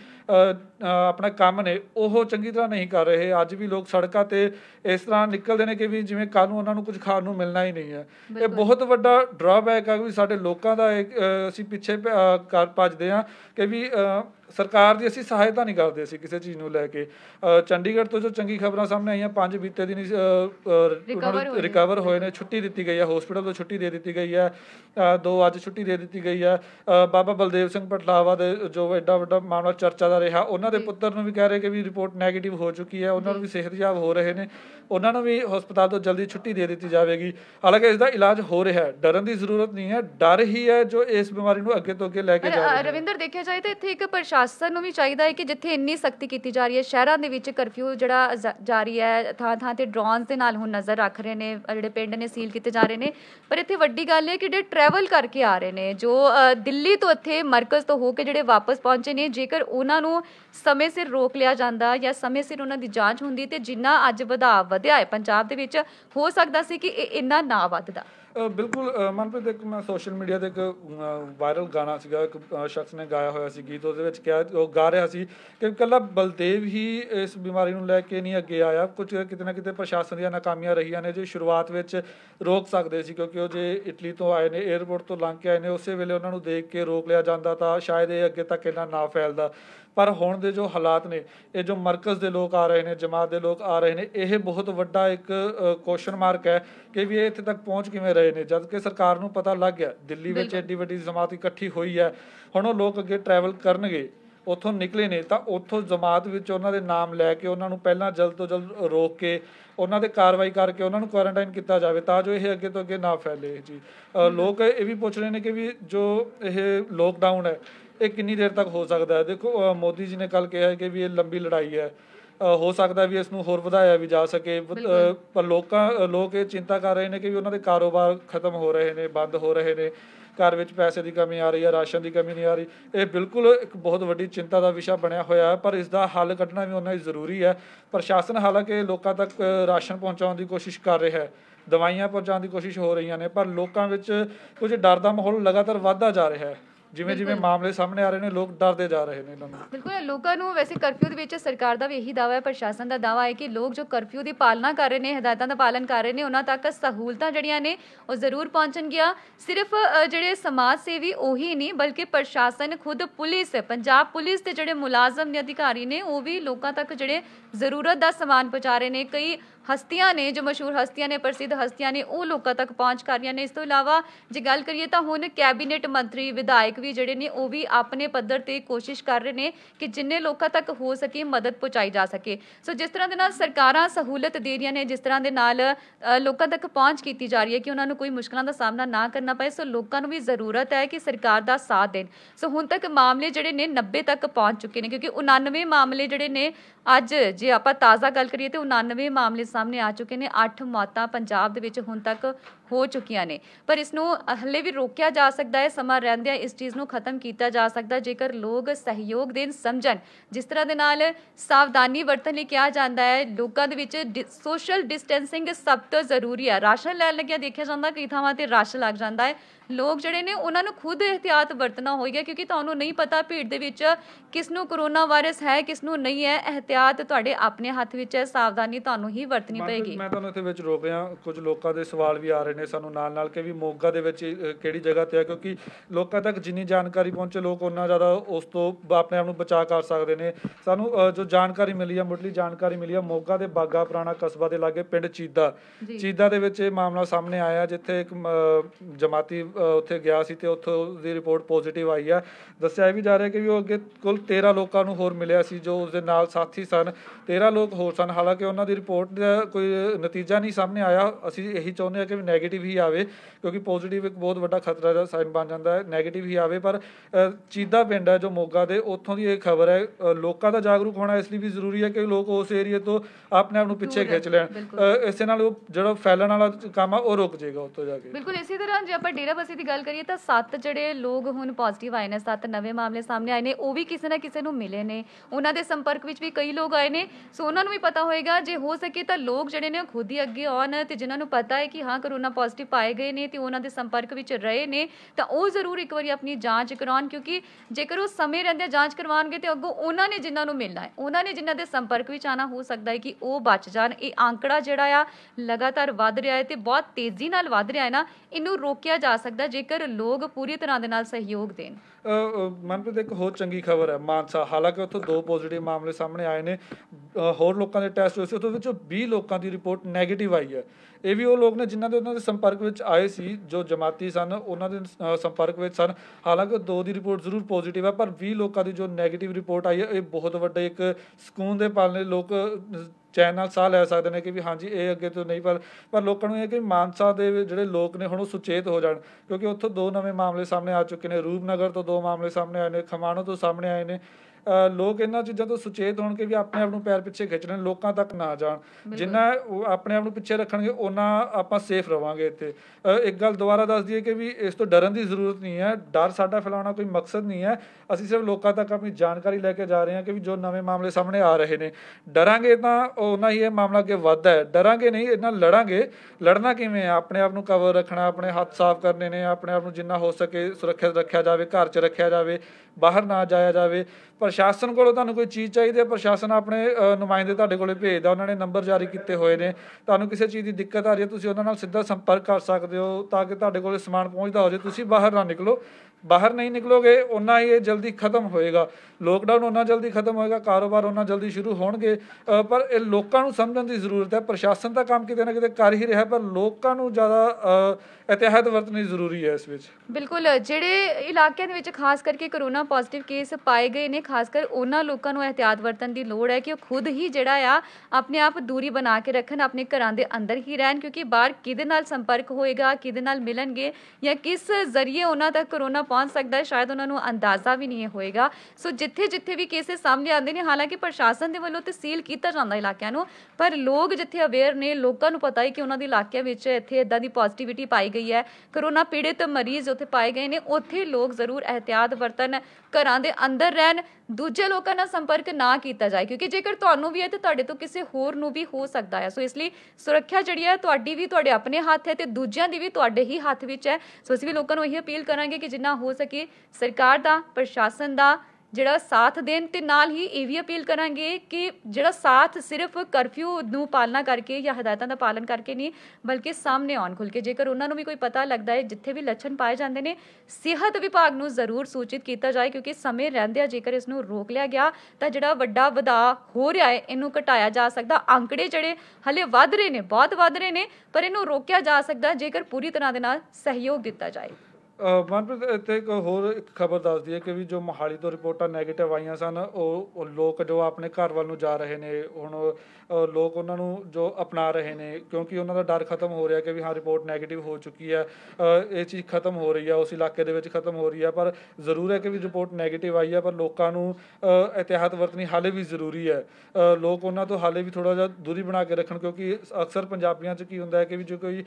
S2: ਆਪਣਾ ਕੰਮ ਨੇ ਉਹ ਚੰਗੀ ਤਰ੍ਹਾਂ ਨਹੀਂ ਕਰ ਰਹੇ ਅੱਜ ਵੀ ਲੋਕ ਸੜਕਾਂ ਤੇ ਇਸ ਤਰ੍ਹਾਂ ਨਿਕਲਦੇ ਨੇ ਕਿ ਵੀ ਜਿਵੇਂ ਕੱਲ ਨੂੰ ਉਹਨਾਂ ਨੂੰ ਕੁਝ ਖਾਣ ਨੂੰ ਮਿਲਣਾ ਹੀ ਨਹੀਂ ਹੈ ਇਹ ਬਹੁਤ ਵੱਡਾ ਡਰਾਬੈਕ ਆ ਕਿ ਸਾਡੇ ਲੋਕਾਂ ਦਾ ਅਸੀਂ ਪਿੱਛੇ ਕਰ ਭੱਜਦੇ ਆ ਕਿ ਵੀ ਸਰਕਾਰ ਦੀ ਅਸੀਂ ਸਹਾਇਤਾ ਨਹੀਂ ਕਰਦੇ ਸੀ ਕਿਸੇ ਚੀਜ਼ ਨੂੰ ਲੈ ਕੇ ਚੰਡੀਗੜ੍ਹ ਤੋਂ ਜੋ ਚੰਗੀ ਖਬਰਾਂ ਸਾਹਮਣੇ ਆਈਆਂ ਪੰਜ ਬੀਤੇ ਦਿਨ ਰਿਕਵਰ ਹੋਏ ਨੇ ਛੁੱਟੀ ਦਿੱਤੀ ਗਈ ਹੈ ਹਸਪੀਟਲ ਤੋਂ ਛੁੱਟੀ ਦੇ ਦਿੱਤੀ ਗਈ ਹੈ ਦੋ ਅੱਜ ਛੁੱਟੀ ਦੇ ਦਿੱਤੀ ਗਈ ਹੈ ਬਾਬਾ ਬਲਦੇਵ ਸਿੰਘ ਪਟਲਾਵਾ ਦੇ ਜੋ ਐਡਾ ਵੱਡਾ ਮਾਮਲਾ ਚਰਚਾ ਦਾ ਰਿਹਾ ਉਹਨਾਂ ਦੇ ਪੁੱਤਰ ਨੂੰ ਵੀ ਕਹਿ ਰਹੇ ਕਿ ਵੀ ਰਿਪੋਰਟ ਨੈਗੇਟਿਵ ਹੋ ਚੁੱਕੀ ਹੈ ਉਹਨਾਂ ਨੂੰ ਵੀ ਸਿਹਤਯਾਬ ਹੋ ਰਹੇ ਨੇ ਉਹਨਾਂ ਨੂੰ ਵੀ ਹਸਪਤਾਲ ਤੋਂ ਜਲਦੀ ਛੁੱਟੀ ਦੇ ਦਿੱਤੀ ਜਾਵੇਗੀ ਹਾਲਾਂਕਿ ਇਸ ਦਾ ਇਲਾਜ ਹੋ ਰਿਹਾ ਹੈ ਡਰਨ ਦੀ ਜ਼ਰੂਰਤ ਨਹੀਂ ਹੈ ਡਰ ਹੀ ਹੈ ਜੋ ਇਸ ਬਿਮਾਰੀ ਨੂੰ ਅੱਗੇ ਤੋਂ ਅੱਗੇ ਲੈ ਕੇ ਜਾ ਰਿਹਾ ਹੈ
S1: ਰਵਿੰਦਰ ਦੇਖਿਆ ਜਾਏ ਤਾਂ ਇੱਥੇ ਇੱਕ ਪਰਸ਼ਾ ਪ੍ਰਸ਼ਾਸਨ ਨੂੰ ਵੀ ਚਾਹੀਦਾ ਹੈ ਕਿ ਜਿੱਥੇ ਇੰਨੀ ਸਖਤੀ ਕੀਤੀ ਜਾ ਰਹੀ ਹੈ ਸ਼ਹਿਰਾਂ ਦੇ ਵਿੱਚ ਕਰਫਿਊ ਜਿਹੜਾ ਜਾਰੀ ਹੈ ਥਾਂ ਥਾਂ ਤੇ ਡਰੋਨਸ ਦੇ ਨਾਲ ਹੁਣ ਨਜ਼ਰ ਰੱਖ ਰਹੇ ਨੇ ਜਿਹੜੇ ਪਿੰਡ ਨੇ ਸੀਲ ਕੀਤੇ ਜਾ ਰਹੇ ਨੇ ਪਰ ਇੱਥੇ ਵੱਡੀ ਗੱਲ ਹੈ ਕਿ ਜਿਹੜੇ ਟਰੈਵਲ ਕਰਕੇ ਆ ਰਹੇ ਨੇ ਜੋ ਦਿੱਲੀ ਤੋਂ ਇੱਥੇ ਮਰਕਜ਼ ਤੋਂ ਹੋ ਕੇ ਜਿਹੜੇ ਵਾਪਸ ਪਹੁੰਚੇ ਨੇ ਜੇਕਰ ਉਹਨਾਂ ਨੂੰ ਸਮੇਂ ਸਿਰ ਰੋਕ ਲਿਆ ਜਾਂਦਾ ਜਾਂ ਸਮੇਂ ਸਿਰ ਉਹਨਾਂ ਦੀ ਜਾਂਚ ਹੁੰਦੀ ਤੇ ਜਿੰਨਾ ਅੱਜ ਵਧਾ ਵਧਿਆ ਹੈ ਪੰਜਾਬ ਦੇ ਵਿੱਚ ਹੋ ਸਕਦਾ ਸੀ ਕਿ ਇਹ ਇੰਨਾ ਨਾ ਵੱਧਦਾ
S2: ਬਿਲਕੁਲ ਮਨਪ੍ਰੀਤ ਇੱਕ ਮੈਂ ਸੋਸ਼ਲ ਮੀਡੀਆ ਤੇ ਇੱਕ ਵਾਇਰਲ ਗਾਣਾ ਸੀਗਾ ਇੱਕ ਸ਼ਖਸ ਨੇ ਗਾਇਆ ਹੋਇਆ ਸੀ ਗੀਤ ਉਹਦੇ ਵਿੱਚ ਕਿਹਾ ਉਹ ਗਾ ਰਿਹਾ ਸੀ ਕਿ ਕੱਲਾ ਬਲਦੇਵ ਹੀ ਇਸ ਬਿਮਾਰੀ ਨੂੰ ਲੈ ਕੇ ਨਹੀਂ ਅੱਗੇ ਆਇਆ ਕੁਝ ਕਿਤਨਾ ਕਿਤੇ ਪ੍ਰਸ਼ਾਸਨ ਦੀਆਂ ਨਾਕਾਮੀਆਂ ਰਹੀਆਂ ਨੇ ਜੋ ਸ਼ੁਰੂਆਤ ਵਿੱਚ ਰੋਕ ਸਕਦੇ ਸੀ ਕਿਉਂਕਿ ਉਹ ਜੇ ਇਟਲੀ ਤੋਂ ਆਏ ਨੇ 에어ਪੋਰਟ ਤੋਂ ਲੰਘ ਕੇ ਆਏ ਨੇ ਉਸੇ ਵੇਲੇ ਉਹਨਾਂ ਨੂੰ ਦੇਖ ਕੇ ਰੋਕ ਲਿਆ ਜਾਂਦਾ ਤਾਂ ਸ਼ਾਇਦ ਇਹ ਅੱਗੇ ਤੱਕ ਇਹਨਾਂ ਨਾ ਫੈਲਦਾ ਪਰ ਹੁਣ ਦੇ ਜੋ ਹਾਲਾਤ ਨੇ ਇਹ ਜੋ ਮਰਕਜ਼ ਦੇ ਲੋਕ ਆ ਰਹੇ ਨੇ ਜਮਾਤ ਦੇ ਲੋਕ ਆ ਰਹੇ ਨੇ ਇਹ ਬਹੁਤ ਵੱਡਾ ਇੱਕ ਕੁਐਸਚਨ ਮਾਰਕ ਹੈ ਕਿ ਵੀ ਇਹ ਇੱਥੇ ਤੱਕ ਪਹੁੰਚ ਕਿਵੇਂ ਰਹੇ ਨੇ ਜਦ ਕਿ ਸਰਕਾਰ ਨੂੰ ਪਤਾ ਲੱਗ ਗਿਆ ਦਿੱਲੀ ਵਿੱਚ ਐਡੀ ਵੱਡੀ ਜਮਾਤ ਇਕੱਠੀ ਹੋਈ ਹੈ ਹੁਣ ਉਹ ਲੋਕ ਅੱਗੇ ਟਰੈਵਲ ਕਰਨਗੇ ਉੱਥੋਂ ਨਿਕਲੇ ਨੇ ਤਾਂ ਉੱਥੋਂ ਜਮਾਤ ਵਿੱਚ ਉਹਨਾਂ ਦੇ ਨਾਮ ਲੈ ਕੇ ਉਹਨਾਂ ਨੂੰ ਪਹਿਲਾਂ ਜਲਦ ਤੋਂ ਜਲਦ ਰੋਕ ਕੇ ਉਹਨਾਂ ਦੇ ਕਾਰਵਾਈ ਕਰਕੇ ਉਹਨਾਂ ਨੂੰ ਕੁਆਰੰਟਾਈਨ ਕੀਤਾ ਜਾਵੇ ਤਾਂ ਜੋ ਇਹ ਅੱਗੇ ਤੋਂ ਅੱਗੇ ਨਾ ਫੈਲੇ ਜੀ ਲੋਕ ਇਹ ਵੀ ਪੁੱਛ ਰਹੇ ਨੇ ਕਿ ਵੀ ਜੋ ਇਹ ਲੋਕਡਾਊਨ ਹੈ ਇਹ ਕਿੰਨੀ ਦੇਰ ਤੱਕ ਹੋ ਸਕਦਾ ਹੈ ਦੇਖੋ ਮੋਦੀ ਜੀ ਨੇ ਕੱਲ ਕਿਹਾ ਹੈ ਕਿ ਵੀ ਇਹ ਲੰਬੀ ਲੜਾਈ ਹੈ ਹੋ ਸਕਦਾ ਵੀ ਇਸ ਨੂੰ ਹੋਰ ਵਧਾਇਆ ਵੀ ਜਾ ਸਕੇ ਪਰ ਲੋਕਾਂ ਲੋਕ ਇਹ ਚਿੰਤਾ ਕਰ ਰਹੇ ਨੇ ਕਿ ਵੀ ਉਹਨਾਂ ਦੇ ਕਾਰੋਬਾਰ ਖਤਮ ਹੋ ਰਹੇ ਨੇ ਬੰਦ ਹੋ ਰਹੇ ਨੇ ਘਰ ਵਿੱਚ ਪੈਸੇ ਦੀ ਕਮੀ ਆ ਰਹੀ ਹੈ ਰਾਸ਼ਨ ਦੀ ਕਮੀ ਨਹੀਂ ਆ ਰਹੀ ਇਹ ਬਿਲਕੁਲ ਇੱਕ ਬਹੁਤ ਵੱਡੀ ਚਿੰਤਾ ਦਾ ਵਿਸ਼ਾ ਬਣਿਆ ਹੋਇਆ ਹੈ ਪਰ ਇਸ ਦਾ ਹੱਲ ਕੱਢਣਾ ਵੀ ਉਹਨਾਂ ਹੀ ਜ਼ਰੂਰੀ ਹੈ ਪ੍ਰਸ਼ਾਸਨ ਹਾਲਾਂਕਿ ਲੋਕਾਂ ਤੱਕ ਰਾਸ਼ਨ ਪਹੁੰਚਾਉਣ ਦੀ ਕੋਸ਼ਿਸ਼ ਕਰ ਰਿਹਾ ਹੈ ਦਵਾਈਆਂ ਪਹੁੰਚਾਉਣ ਦੀ ਕੋਸ਼ਿਸ਼ ਹੋ ਰਹੀਆਂ ਨੇ ਪਰ ਲੋਕਾਂ ਵਿੱਚ ਕੁਝ ਡਰ ਦਾ ਮਾਹੌਲ ਲਗਾਤਾਰ ਵਧਦਾ ਜਾ ਰਿਹਾ ਹੈ ਜਿਵੇਂ ਜਿਵੇਂ ਮਾਮਲੇ ਸਾਹਮਣੇ ਆ ਰਹੇ ਨੇ ਲੋਕ ਡਰਦੇ ਜਾ ਰਹੇ ਨੇ ਇਹਨਾਂ ਨੂੰ
S1: ਬਿਲਕੁਲ ਲੋਕਾਂ ਨੂੰ ਵੈਸੇ ਕਰਫਿਊ ਦੇ ਵਿੱਚ ਸਰਕਾਰ ਦਾ ਵੀ ਇਹੀ ਦਾਵਾ ਹੈ ਪ੍ਰਸ਼ਾਸਨ ਦਾ ਦਾਵਾ ਹੈ ਕਿ ਲੋਕ ਜੋ ਕਰਫਿਊ ਦੀ ਪਾਲਣਾ ਕਰ ਰਹੇ ਨੇ ਹਦਾਇਤਾਂ ਦਾ ਪਾਲਣ ਕਰ ਰਹੇ ਨੇ ਉਹਨਾਂ ਤੱਕ ਸਹੂਲਤਾਂ ਜਿਹੜੀਆਂ ਨੇ ਉਹ ਜ਼ਰੂਰ ਪਹੁੰਚਣ ਗਿਆ ਸਿਰਫ ਜਿਹੜੇ ਸਮਾਜ ਸੇਵੀ ਉਹੀ ਨਹੀਂ ਬਲਕਿ ਪ੍ਰਸ਼ਾਸਨ ਖੁਦ ਪੁਲਿਸ ਪੰਜਾਬ ਪੁਲਿਸ ਦੇ ਜਿਹੜੇ ਮੁਲਾਜ਼ਮ ਨੇ ਅਧਿਕਾਰੀ ਨੇ ਉਹ ਵੀ ਲੋਕਾਂ ਤੱਕ ਜਿਹੜੇ ਜ਼ਰੂਰਤ ਦਾ ਸਮਾਨ ਪਹੁੰਚਾ ਰਹੇ ਨੇ ਕਈ ਹਸਤੀਆਂ ਨੇ ਜੋ ਮਸ਼ਹੂਰ ਹਸਤੀਆਂ ਨੇ ਪ੍ਰਸਿੱਧ ਹਸਤੀਆਂ ਨੇ ਉਹ ਲੋਕਾਂ ਤੱਕ ਪਹੁੰਚ ਕਰ ਰਹੀਆਂ ਨੇ ਇਸ ਤੋਂ ਇਲਾਵਾ ਜੇ ਗੱਲ ਕਰੀਏ ਤਾਂ ਹੁਣ ਕੈਬਨਿਟ ਮੰਤਰੀ ਵਿਧਾਇਕ ਵੀ ਜਿਹੜੇ ਨੇ ਉਹ ਵੀ ਆਪਣੇ ਪੱਧਰ ਤੇ ਕੋਸ਼ਿਸ਼ ਕਰ ਰਹੇ ਨੇ ਕਿ ਜਿੰਨੇ ਲੋਕਾਂ ਤੱਕ ਹੋ ਸਕੇ ਮਦਦ ਪਹੁੰਚਾਈ ਜਾ ਸਕੇ ਸੋ ਜਿਸ ਤਰ੍ਹਾਂ ਦੇ ਨਾਲ ਸਰਕਾਰਾਂ ਸਹੂਲਤ ਦੇ ਰਹੀਆਂ ਨੇ ਜਿਸ ਤਰ੍ਹਾਂ ਦੇ ਨਾਲ ਲੋਕਾਂ ਤੱਕ ਪਹੁੰਚ ਕੀਤੀ ਜਾ ਰਹੀ ਹੈ ਕਿ ਉਹਨਾਂ ਨੂੰ ਕੋਈ ਮੁਸ਼ਕਲਾਂ ਦਾ ਸਾਹਮਣਾ ਨਾ ਕਰਨਾ ਪਏ ਸੋ ਲੋਕਾਂ ਨੂੰ ਵੀ ਜ਼ਰੂਰਤ ਹੈ ਕਿ ਸਰਕਾਰ ਦਾ ਸਾਥ ਦੇਣ ਸੋ ਹੁਣ ਤੱਕ ਮਾਮਲੇ ਜਿਹੜੇ ਨੇ 90 ਤੱਕ ਪਹੁੰਚ ਚੁੱਕੇ ਨੇ ਕਿਉਂਕਿ 99 ਮਾਮਲੇ ਜਿਹੜੇ ਨੇ ਅੱਜ ਜੇ ਆਪਾਂ ਤਾਜ਼ਾ ਗੱਲ ਕਰੀਏ ਤੇ 99 ਮਾਮਲੇ ਸਾਹਮਣੇ ਆ ਚੁੱਕੇ ਨੇ 8 ਮੌਤਾਂ ਪੰਜਾਬ ਦੇ ਵਿੱਚ ਹੁਣ ਤੱਕ ਹੋ ਚੁੱਕੀਆਂ ਨੇ ਪਰ ਇਸ ਨੂੰ ਹਲੇ ਵੀ ਰੋਕਿਆ ਜਾ ਸਕਦਾ ਹੈ ਸਮਾਂ ਰਹਿੰਦਿਆਂ ਇਸ ਚੀਜ਼ ਨੂੰ ਖਤਮ ਕੀਤਾ ਜਾ ਸਕਦਾ ਜੇਕਰ ਲੋਕ ਸਹਿਯੋਗ ਦੇਣ ਸਮਝਣ ਜਿਸ ਤਰ੍ਹਾਂ ਦੇ ਨਾਲ ਸਾਵਧਾਨੀ ਵਰਤਣ ਲਈ ਕਿਹਾ ਜਾਂਦਾ ਹੈ ਲੋਕਾਂ ਦੇ ਵਿੱਚ ਸੋਸ਼ਲ ਡਿਸਟੈਂਸਿੰਗ ਸਭ ਤੋਂ ਜ਼ਰੂਰੀ ਹੈ ਰਾਸ਼ਨ ਲੈਣ ਲੱਗਿਆ ਦੇਖਿਆ ਜਾਂਦਾ ਕਈ ਥਾਵਾਂ ਤੇ ਰਸ਼ ਲੱਗ ਜਾਂਦਾ ਹੈ ਲੋਕ ਜਿਹੜੇ ਨੇ ਉਹਨਾਂ ਨੂੰ ਖੁਦ ਇhtiyat ਵਰਤਣਾ ਹੋਏਗਾ ਕਿਉਂਕਿ ਤੁਹਾਨੂੰ ਨਹੀਂ ਪਤਾ ਭੀੜ ਦੇ ਵਿੱਚ ਕਿਸ ਨੂੰ ਕਰੋਨਾ ਵਾਇਰਸ ਹੈ ਕਿਸ ਨੂੰ ਨਹੀਂ ਹੈ ਇhtiyat ਤੁਹਾਡੇ ਆਪਣੇ ਹੱਥ ਵਿੱਚ ਹੈ ਸਾਵਧਾਨੀ ਤੁਹਾਨੂੰ ਹੀ ਵਰਤਣੀ ਪਏਗੀ ਮੈਂ
S2: ਤੁਹਾਨੂੰ ਇੱਥੇ ਵਿੱਚ ਰੋਕ ਰਿਹਾ ਕੁਝ ਲੋਕਾਂ ਦੇ ਸਵਾਲ ਵੀ ਆ ਰਹੇ ਨੇ ਸਾਨੂੰ ਨਾਲ ਨਾਲ ਕਿ ਵੀ ਮੋਗਾ ਦੇ ਵਿੱਚ ਕਿਹੜੀ ਜਗ੍ਹਾ ਤੇ ਹੈ ਕਿਉਂਕਿ ਲੋਕਾਂ ਤੱਕ ਜਿੰਨੀ ਜਾਣਕਾਰੀ ਪਹੁੰਚੇ ਲੋਕ ਉਹਨਾਂ ਜ਼ਿਆਦਾ ਉਸ ਤੋਂ ਆਪਣੇ ਆਪ ਨੂੰ ਬਚਾ ਕਰ ਸਕਦੇ ਨੇ ਸਾਨੂੰ ਜੋ ਜਾਣਕਾਰੀ ਮਿਲੀ ਆ ਮੁੱਢਲੀ ਜਾਣਕਾਰੀ ਮਿਲੀ ਆ ਮੋਗਾ ਦੇ ਬਾਗਾ ਪੁਰਾਣਾ ਕਸਬਾ ਦੇ ਲਾਗੇ ਪਿੰਡ ਚੀਦਾ ਚੀਦਾ ਦੇ ਵਿੱਚ ਇਹ ਮਾਮਲਾ ਸਾਹਮਣੇ ਆਇਆ ਜਿੱਥੇ ਇੱਕ ਜਮਾਤੀ ਉੱਥੇ ਗਿਆ ਸੀ ਤੇ ਉੱਥੋਂ ਦੀ ਰਿਪੋਰਟ ਪੋਜ਼ਿਟਿਵ ਆਈ ਆ ਦੱਸਿਆ ਵੀ ਜਾ ਰਿਹਾ ਕਿ ਵੀ ਉਹ ਅੱਗੇ ਕੁੱਲ 13 ਲੋਕਾਂ ਨੂੰ ਹੋਰ ਮਿਲਿਆ ਸੀ ਜੋ ਉਸ ਦੇ ਨਾਲ ਸਾਥੀ ਦੋਸ਼ੀ ਸਨ 13 ਲੋਕ ਹੋਰ ਸਨ ਹਾਲਾਂਕਿ ਉਹਨਾਂ ਦੀ ਰਿਪੋਰਟ ਦਾ ਕੋਈ ਨਤੀਜਾ ਨਹੀਂ ਸਾਹਮਣੇ ਆਇਆ ਅਸੀਂ ਇਹੀ ਚਾਹੁੰਦੇ ਹਾਂ ਕਿ ਨੈਗੇਟਿਵ ਹੀ ਆਵੇ ਕਿਉਂਕਿ ਪੋਜ਼ਿਟਿਵ ਇੱਕ ਬਹੁਤ ਵੱਡਾ ਖਤਰਾ ਦਾ ਸਾਈਨ ਬਣ ਜਾਂਦਾ ਹੈ ਨੈਗੇਟਿਵ ਹੀ ਆਵੇ ਪਰ ਚੀਦਾ ਪਿੰਡ ਹੈ ਜੋ ਮੋਗਾ ਦੇ ਉੱਥੋਂ ਦੀ ਇਹ ਖਬਰ ਹੈ ਲੋਕਾਂ ਦਾ ਜਾਗਰੂਕ ਹੋਣਾ ਇਸ ਲਈ ਵੀ ਜ਼ਰੂਰੀ ਹੈ ਕਿ ਲੋਕ ਉਸ ਏਰੀਆ ਤੋਂ ਆਪਣੇ ਆਪ ਨੂੰ ਪਿੱਛੇ ਖਿੱਚ ਲੈਣ ਇਸੇ ਨਾਲ ਉਹ ਜਿਹੜਾ ਫੈਲਣ ਵਾਲਾ ਕੰਮ ਆ ਉਹ ਰੁਕ ਜਾਏਗਾ ਉੱਥੋਂ ਜਾ ਕੇ ਬਿਲਕੁਲ
S1: ਇਸੇ ਤਰ੍ਹਾਂ ਜੇ ਆਪਾਂ ਡੇਰਾ ਬਸੀ ਦੀ ਗੱਲ ਕਰੀਏ ਤਾਂ ਸੱਤ ਜਿਹੜੇ ਲੋਕ ਹੁਣ ਪੋਜ਼ਿਟਿਵ ਆਏ ਨੇ ਸੱਤ ਨਵੇਂ ਮਾਮਲੇ ਸਾਹਮਣੇ ਆਏ ਨੇ ਉਹ ਵੀ ਕਿਸੇ ਨਾ ਕਿਸੇ ਨੂੰ ਮਿਲੇ ਨੇ ਉਹਨਾਂ ਦੇ ਸੰਪਰਕ ਵਿੱਚ ਵੀ ਕਈ ਕਈ ਲੋਕ ਆਏ ਨੇ ਸੋ ਉਹਨਾਂ ਨੂੰ ਵੀ ਪਤਾ ਹੋਏਗਾ ਜੇ ਹੋ ਸਕੇ ਤਾਂ ਲੋਕ ਜਿਹੜੇ ਨੇ ਖੁਦ ਹੀ ਅੱਗੇ ਆਉਣ ਤੇ ਜਿਨ੍ਹਾਂ ਨੂੰ ਪਤਾ ਹੈ ਕਿ ਹਾਂ ਕਰੋਨਾ ਪੋਜ਼ਿਟਿਵ ਪਾਏ ਗਏ ਨੇ ਤੇ ਉਹਨਾਂ ਦੇ ਸੰਪਰਕ ਵਿੱਚ ਰਹੇ ਨੇ ਤਾਂ ਉਹ ਜ਼ਰੂਰ ਇੱਕ ਵਾਰੀ ਆਪਣੀ ਜਾਂਚ ਕਰਾਉਣ ਕਿਉਂਕਿ ਜੇਕਰ ਉਹ ਸਮੇਂ ਰਹਿੰਦੇ ਜਾਂਚ ਕਰਵਾਉਣਗੇ ਤੇ ਅੱਗੋਂ ਉਹਨਾਂ ਨੇ ਜਿਨ੍ਹਾਂ ਨੂੰ ਮਿਲਣਾ ਹੈ ਉਹਨਾਂ ਨੇ ਜਿਨ੍ਹਾਂ ਦੇ ਸੰਪਰਕ ਵਿੱਚ ਆਣਾ ਹੋ ਸਕਦਾ ਹੈ ਕਿ ਉਹ ਬਚ ਜਾਣ ਇਹ ਅੰਕੜਾ ਜਿਹੜਾ ਆ ਲਗਾਤਾਰ ਵੱਧ ਰਿਹਾ ਹੈ ਤੇ ਬਹੁਤ ਤੇਜ਼ੀ ਨਾਲ ਵੱਧ ਰਿਹਾ ਹੈ ਨਾ ਇਹਨੂੰ ਰੋਕਿਆ ਜਾ ਸਕਦਾ ਜੇਕਰ ਲੋਕ ਪੂਰੀ ਤਰ੍ਹਾਂ ਦੇ ਨਾਲ ਸਹਿਯੋਗ ਦੇਣ
S2: ਮਨਪ੍ਰੀਤ ਇੱਕ ਹੋਰ ਚੰਗੀ ਖਬਰ ਹੈ ਮਾਨਸਾ ਹਾਲਾਂਕਿ ਉੱਥੋਂ ਦੋ ਪੋਜ਼ਿਟਿਵ ਮਾਮਲੇ ਸਾਹਮਣੇ ਆਏ ਨੇ ਹੋਰ ਲੋਕਾਂ ਦੇ ਟੈਸਟ ਹੋਏ ਸੀ ਉਹਦੇ ਵਿੱਚੋਂ 20 ਲੋਕਾਂ ਦੀ ਰਿਪੋਰਟ ਨੈਗੇਟਿਵ ਆਈ ਹੈ ਇਹ ਵੀ ਉਹ ਲੋਕ ਨੇ ਜਿਨ੍ਹਾਂ ਦੇ ਉਹਨਾਂ ਦੇ ਸੰਪਰਕ ਵਿੱਚ ਆਏ ਸੀ ਜੋ ਜਮਾਤੀ ਸਨ ਉਹਨਾਂ ਦੇ ਸੰਪਰਕ ਵਿੱਚ ਸਨ ਹਾਲਾਂਕਿ ਦੋ ਦੀ ਰਿਪੋਰਟ ਜ਼ਰੂਰ ਪੋਜ਼ਿਟਿਵ ਹੈ ਪਰ 20 ਲੋਕਾਂ ਦੀ ਜੋ ਨੈਗੇਟਿਵ ਰਿਪੋਰਟ ਆਈ ਹੈ ਇਹ ਬਹੁਤ ਵੱਡਾ ਇੱਕ ਸਕੂਨ ਦੇ ਪਾਲਨੇ ਲੋਕ ਚੈਨ ਨਾਲ ਸਾਹ ਲੈ ਸਕਦੇ ਨੇ ਕਿ ਵੀ ਹਾਂਜੀ ਇਹ ਅੱਗੇ ਤੋਂ ਨਹੀਂ ਪਰ ਪਰ ਲੋਕਾਂ ਨੂੰ ਇਹ ਕਿ ਮਾਨਸਾ ਦੇ ਜਿਹੜੇ ਲੋਕ ਨੇ ਹੁਣ ਉਹ ਸੁਚੇਤ ਹੋ ਜਾਣ ਕਿਉਂਕਿ ਉੱਥੋਂ ਦੋ ਨਵੇਂ ਮਾਮਲੇ ਸਾਹਮਣੇ ਆ ਚੁੱਕੇ ਨੇ ਰੂਪਨਗਰ ਤੋਂ ਦੋ ਮਾਮਲੇ ਸਾਹਮਣੇ ਆਏ ਨੇ ਖਮਾਣੋ ਤੋਂ ਸਾਹਮਣੇ ਆਏ ਨੇ ਲੋਕ ਇਹਨਾਂ ਚੀਜ਼ਾਂ ਤੋਂ ਸੁਚੇਤ ਹੋਣ ਕਿ ਵੀ ਆਪਣੇ ਆਪ ਨੂੰ ਪੈਰ ਪਿੱਛੇ ਖਿੱਚਣ ਲੋਕਾਂ ਤੱਕ ਨਾ ਜਾਣ ਜਿੰਨਾ ਆਪਣੇ ਆਪ ਨੂੰ ਪਿੱਛੇ ਰੱਖਣਗੇ ਉਹਨਾਂ ਆਪਾਂ ਸੇਫ ਰਵਾਂਗੇ ਇੱਥੇ ਇੱਕ ਗੱਲ ਦੁਬਾਰਾ ਦੱਸ ਦਈਏ ਕਿ ਵੀ ਇਸ ਤੋਂ ਡਰਨ ਦੀ ਜ਼ਰੂਰਤ ਨਹੀਂ ਹੈ ਡਰ ਸਾਡਾ ਫੈਲਾਉਣਾ ਕੋਈ ਮਕਸਦ ਨਹੀਂ ਹੈ ਅਸੀਂ ਸਿਰਫ ਲੋਕਾਂ ਤੱਕ ਆਪਣੀ ਜਾਣਕਾਰੀ ਲੈ ਕੇ ਜਾ ਰਹੇ ਹਾਂ ਕਿ ਵੀ ਜੋ ਨਵੇਂ ਮਾਮਲੇ ਸਾਹਮਣੇ ਆ ਰਹੇ ਨੇ ਡਰਾਂਗੇ ਤਾਂ ਉਹਨਾਂ ਹੀ ਇਹ ਮਾਮਲਾ ਅੱਗੇ ਵੱਧਦਾ ਹੈ ਡਰਾਂਗੇ ਨਹੀਂ ਇਹਨਾਂ ਲੜਾਂਗੇ ਲੜਨਾ ਕਿਵੇਂ ਹੈ ਆਪਣੇ ਆਪ ਨੂੰ ਕਵਰ ਰੱਖਣਾ ਆਪਣੇ ਹੱਥ ਸਾਫ਼ ਕਰਨੇ ਨੇ ਆਪਣੇ ਆਪ ਨੂੰ ਜਿੰਨਾ ਹੋ ਸਕੇ ਸੁਰੱਖਿਅਤ ਰੱਖਿਆ ਜਾਵੇ ਘਰ 'ਚ ਰੱਖਿਆ ਜਾਵੇ ਬਾਹਰ ਨਾ ਜਾਇਆ ਜਾਵੇ ਪਰ ਪ੍ਰਸ਼ਾਸਨ ਕੋਲੋਂ ਤੁਹਾਨੂੰ ਕੋਈ ਚੀਜ਼ ਚਾਹੀਦੀ ਹੈ ਪ੍ਰਸ਼ਾਸਨ ਆਪਣੇ ਨੁਮਾਇੰਦੇ ਤੁਹਾਡੇ ਕੋਲੇ ਭੇਜਦਾ ਉਹਨਾਂ ਨੇ ਨੰਬਰ ਜਾਰੀ ਕੀਤੇ ਹੋਏ ਨੇ ਤੁਹਾਨੂੰ ਕਿਸੇ ਚੀਜ਼ ਦੀ ਦਿੱਕਤ ਆ ਰਹੀ ਹੈ ਤੁਸੀਂ ਉਹਨਾਂ ਨਾਲ ਸਿੱਧਾ ਸੰਪਰਕ ਕਰ ਸਕਦੇ ਹੋ ਤਾਂ ਕਿ ਤੁਹਾਡੇ ਕੋਲੇ ਸਮਾਨ ਪਹੁੰਚਦਾ ਹੋ ਜੇ ਤੁਸੀਂ ਬਾਹਰ ਨਾ ਨਿਕਲੋ ਬਾਹਰ ਨਹੀਂ ਨਿਕਲੋਗੇ ਉਨਾ ਹੀ ਇਹ ਜਲਦੀ ਖਤਮ ਹੋਏਗਾ ਲੋਕਡਾਊਨ ਉਨਾ ਜਲਦੀ ਖਤਮ ਹੋਏਗਾ ਕਾਰੋਬਾਰ ਉਨਾ ਜਲਦੀ ਸ਼ੁਰੂ ਹੋਣਗੇ ਪਰ ਇਹ ਲੋਕਾਂ ਨੂੰ ਸਮਝਣ ਦੀ ਜ਼ਰੂਰਤ ਹੈ ਪ੍ਰਸ਼ਾਸਨ ਦਾ ਕੰਮ ਕਿਤੇ ਨਾ ਕਿਤੇ ਕਰ ਹੀ ਰਿਹਾ ਪਰ ਲੋਕਾਂ ਨੂੰ ਜ਼ਿਆਦਾ ਇਤਿਹਾਦ ਵਰਤਣੀ ਜ਼ਰੂਰੀ ਹੈ ਇਸ ਵਿੱਚ
S1: ਬਿਲਕੁਲ ਜਿਹੜੇ ਇਲਾਕਿਆਂ ਦੇ ਵਿੱਚ ਖਾਸ ਕਰਕੇ ਕਰੋਨਾ ਪੋਜ਼ਿਟਿਵ ਕੇਸ ਪਾਏ ਗਏ ਨੇ ਖਾਸ ਕਰ ਉਹਨਾਂ ਲੋਕਾਂ ਨੂੰ ਇਤਿਹਾਦ ਵਰਤਣ ਦੀ ਲੋੜ ਹੈ ਕਿ ਉਹ ਖੁਦ ਹੀ ਜਿਹੜਾ ਆ ਆਪਣੇ ਆਪ ਦੂਰੀ ਬਣਾ ਕੇ ਰੱਖਣ ਆਪਣੇ ਘਰਾਂ ਦੇ ਅੰਦਰ ਹੀ ਰਹਿਣ ਕਿਉਂਕਿ ਬਾਹਰ ਕਿਹਦੇ ਨਾਲ ਸੰਪਰਕ ਹੋਏਗਾ ਕਿਹਦੇ ਨਾਲ ਮਿਲਣਗੇ ਜਾਂ ਕਿਸ ਜ਼ਰੀਏ ਉਹਨਾਂ ਤੱਕ ਕਰੋਨਾ ਪਹੁੰਚ ਸਕਦਾ ਹੈ ਸ਼ਾਇਦ ਉਹਨਾਂ ਨੂੰ ਅੰਦਾਜ਼ਾ ਵੀ ਨਹੀਂ ਹੋਏਗਾ ਸੋ ਜਿੱਥੇ ਜਿੱਥੇ ਵੀ ਕੇਸੇ ਸਾਹਮਣੇ ਆਉਂਦੇ ਨੇ ਹਾਲਾਂਕਿ ਪ੍ਰਸ਼ਾਸਨ ਦੇ ਵੱਲੋਂ ਤੇ ਸੀਲ ਕੀਤਾ ਜਾਂਦਾ ਇਲਾਕਿਆਂ ਨੂੰ ਪਰ ਲੋਕ ਜਿੱਥੇ ਅਵੇਅਰ ਨੇ ਲੋਕਾਂ ਨੂੰ ਪਤਾ ਹੈ ਕਿ ਉਹਨਾਂ ਦੇ ਇਲਾਕਿਆਂ ਵਿੱਚ ਇੱਥੇ ਇਦਾਂ ਦੀ ਪੋਜ਼ਿਟਿਵਿਟੀ ਪਾਈ ਗਈ ਹੈ ਕਰੋਨਾ ਪੀੜਿਤ ਮਰੀਜ਼ ਉੱਥੇ ਪਾਏ ਗਏ ਨੇ ਉੱਥੇ ਲੋਕ ਜ਼ਰੂਰ ਇhtiyat ਵਰਤਣ ਘਰਾਂ ਦੇ ਅੰਦਰ ਰਹਿਣ ਦੂਜੇ ਲੋਕਾਂ ਨਾਲ ਸੰਪਰਕ ਨਾ ਕੀਤਾ ਜਾਏ ਕਿਉਂਕਿ ਜੇਕਰ ਤੁਹਾਨੂੰ ਵੀ ਹੈ ਤੇ ਤੁਹਾਡੇ ਤੋਂ ਕਿਸੇ ਹੋਰ ਨੂੰ ਵੀ ਹੋ ਸਕਦਾ ਹੈ ਸੋ ਇਸ ਲਈ ਸੁਰੱਖਿਆ ਜਿਹੜੀ ਹੈ ਤੁਹਾਡੀ ਵੀ ਤੁਹਾਡੇ ਆਪਣੇ ਹੱਥ ਹੈ ਤੇ ਦੂਜਿਆਂ ਦੀ ਵੀ ਤੁਹਾਡੇ ਹੀ ਹੱਥ ਵਿੱਚ ਹੈ ਸੋ ਅਸੀਂ ਵੀ ਲੋਕਾਂ ਨੂੰ ਇਹ ਅਪੀਲ ਕਰਾਂਗੇ ਕਿ ਜਿੰਨਾ ਹੋ ਸਕੇ ਸਰਕਾਰ ਦਾ ਪ੍ਰਸ਼ਾਸਨ ਦਾ ਜਿਹੜਾ ਸਾਥ ਦੇਣ ਤੇ ਨਾਲ ਹੀ ਇਹ ਵੀ ਅਪੀਲ ਕਰਾਂਗੇ ਕਿ ਜਿਹੜਾ ਸਾਥ ਸਿਰਫ ਕਰਫਿਊ ਨੂੰ ਪਾਲਣਾ ਕਰਕੇ ਜਾਂ ਹਦਾਇਤਾਂ ਦਾ ਪਾਲਣ ਕਰਕੇ ਨਹੀਂ ਬਲਕਿ ਸਾਹਮਣੇ ਆਉਣ ਖੁੱਲ ਕੇ ਜੇਕਰ ਉਹਨਾਂ ਨੂੰ ਵੀ ਕੋਈ ਪਤਾ ਲੱਗਦਾ ਹੈ ਜਿੱਥੇ ਵੀ ਲੱਛਣ ਪਾਏ ਜਾਂਦੇ ਨੇ ਸਿਹਤ ਵਿਭਾਗ ਨੂੰ ਜ਼ਰੂਰ ਸੂਚਿਤ ਕੀਤਾ ਜਾਏ ਕਿਉਂਕਿ ਸਮੇਂ ਰਹਿੰਦਿਆਂ ਜੇਕਰ ਇਸ ਨੂੰ ਰੋਕ ਲਿਆ ਗਿਆ ਤਾਂ ਜਿਹੜਾ ਵੱਡਾ ਵਧਾ ਹੋ ਰਿਹਾ ਹੈ ਇਹਨੂੰ ਘਟਾਇਆ ਜਾ ਸਕਦਾ ਅੰਕੜੇ ਜਿਹੜੇ ਹਲੇ ਵੱਧ ਰਹੇ ਨੇ ਬਹੁਤ ਵੱਧ ਰਹੇ ਨੇ ਪਰ ਇਹਨੂੰ ਰੋਕਿਆ ਜਾ ਸਕਦਾ ਜੇਕਰ ਪੂਰੀ ਤਰ੍ਹਾਂ ਦੇ ਨਾਲ ਸਹਿਯੋਗ ਦਿੱਤਾ ਜਾਏ
S2: ਮਨਪ੍ਰੀਤ ਇੱਥੇ ਇੱਕ ਹੋਰ ਇੱਕ ਖਬਰ ਦੱਸਦੀ ਹੈ ਕਿ ਵੀ ਜੋ ਮੋਹਾਲੀ ਤੋਂ ਰਿਪੋਰਟਾਂ ਨੈਗੇਟਿਵ ਆਈਆਂ ਸਨ ਉਹ ਲੋਕ ਜੋ ਆਪਣੇ ਘਰ ਵੱਲ ਨੂੰ ਜਾ ਰਹੇ ਨੇ ਹੁਣ ਲੋਕ ਉਹਨਾਂ ਨੂੰ ਜੋ ਅਪਣਾ ਰਹੇ ਨੇ ਕਿਉਂਕਿ ਉਹਨਾਂ ਦਾ ਡਰ ਖਤਮ ਹੋ ਰਿਹਾ ਕਿ ਵੀ ਹਾਂ ਰਿਪੋਰਟ ਨੈਗੇਟਿਵ ਹੋ ਚੁੱਕੀ ਹੈ ਇਹ ਚੀਜ਼ ਖਤਮ ਹੋ ਰਹੀ ਹੈ ਉਸ ਇਲਾਕੇ ਦੇ ਵਿੱਚ ਖਤਮ ਹੋ ਰਹੀ ਹੈ ਪਰ ਜ਼ਰੂਰ ਹੈ ਕਿ ਵੀ ਰਿਪੋਰਟ ਨੈਗੇਟਿਵ ਆਈ ਹੈ ਪਰ ਲੋਕਾਂ ਨੂੰ ਇਤਿਹਾਤ ਵਰਤਣੀ ਹਾਲੇ ਵੀ ਜ਼ਰੂਰੀ ਹੈ ਲੋਕ ਉਹਨਾਂ ਤੋਂ ਹਾਲੇ ਵੀ ਥੋੜਾ ਜਿਹਾ ਦੂਰੀ ਬਣਾ ਕੇ ਰੱਖਣ ਕਿਉਂਕਿ ਅਕਸਰ ਪੰਜਾਬੀਆਂ 'ਚ ਕੀ ਹੁੰਦਾ ਹੈ ਕਿ ਵੀ ਜੇ ਕੋਈ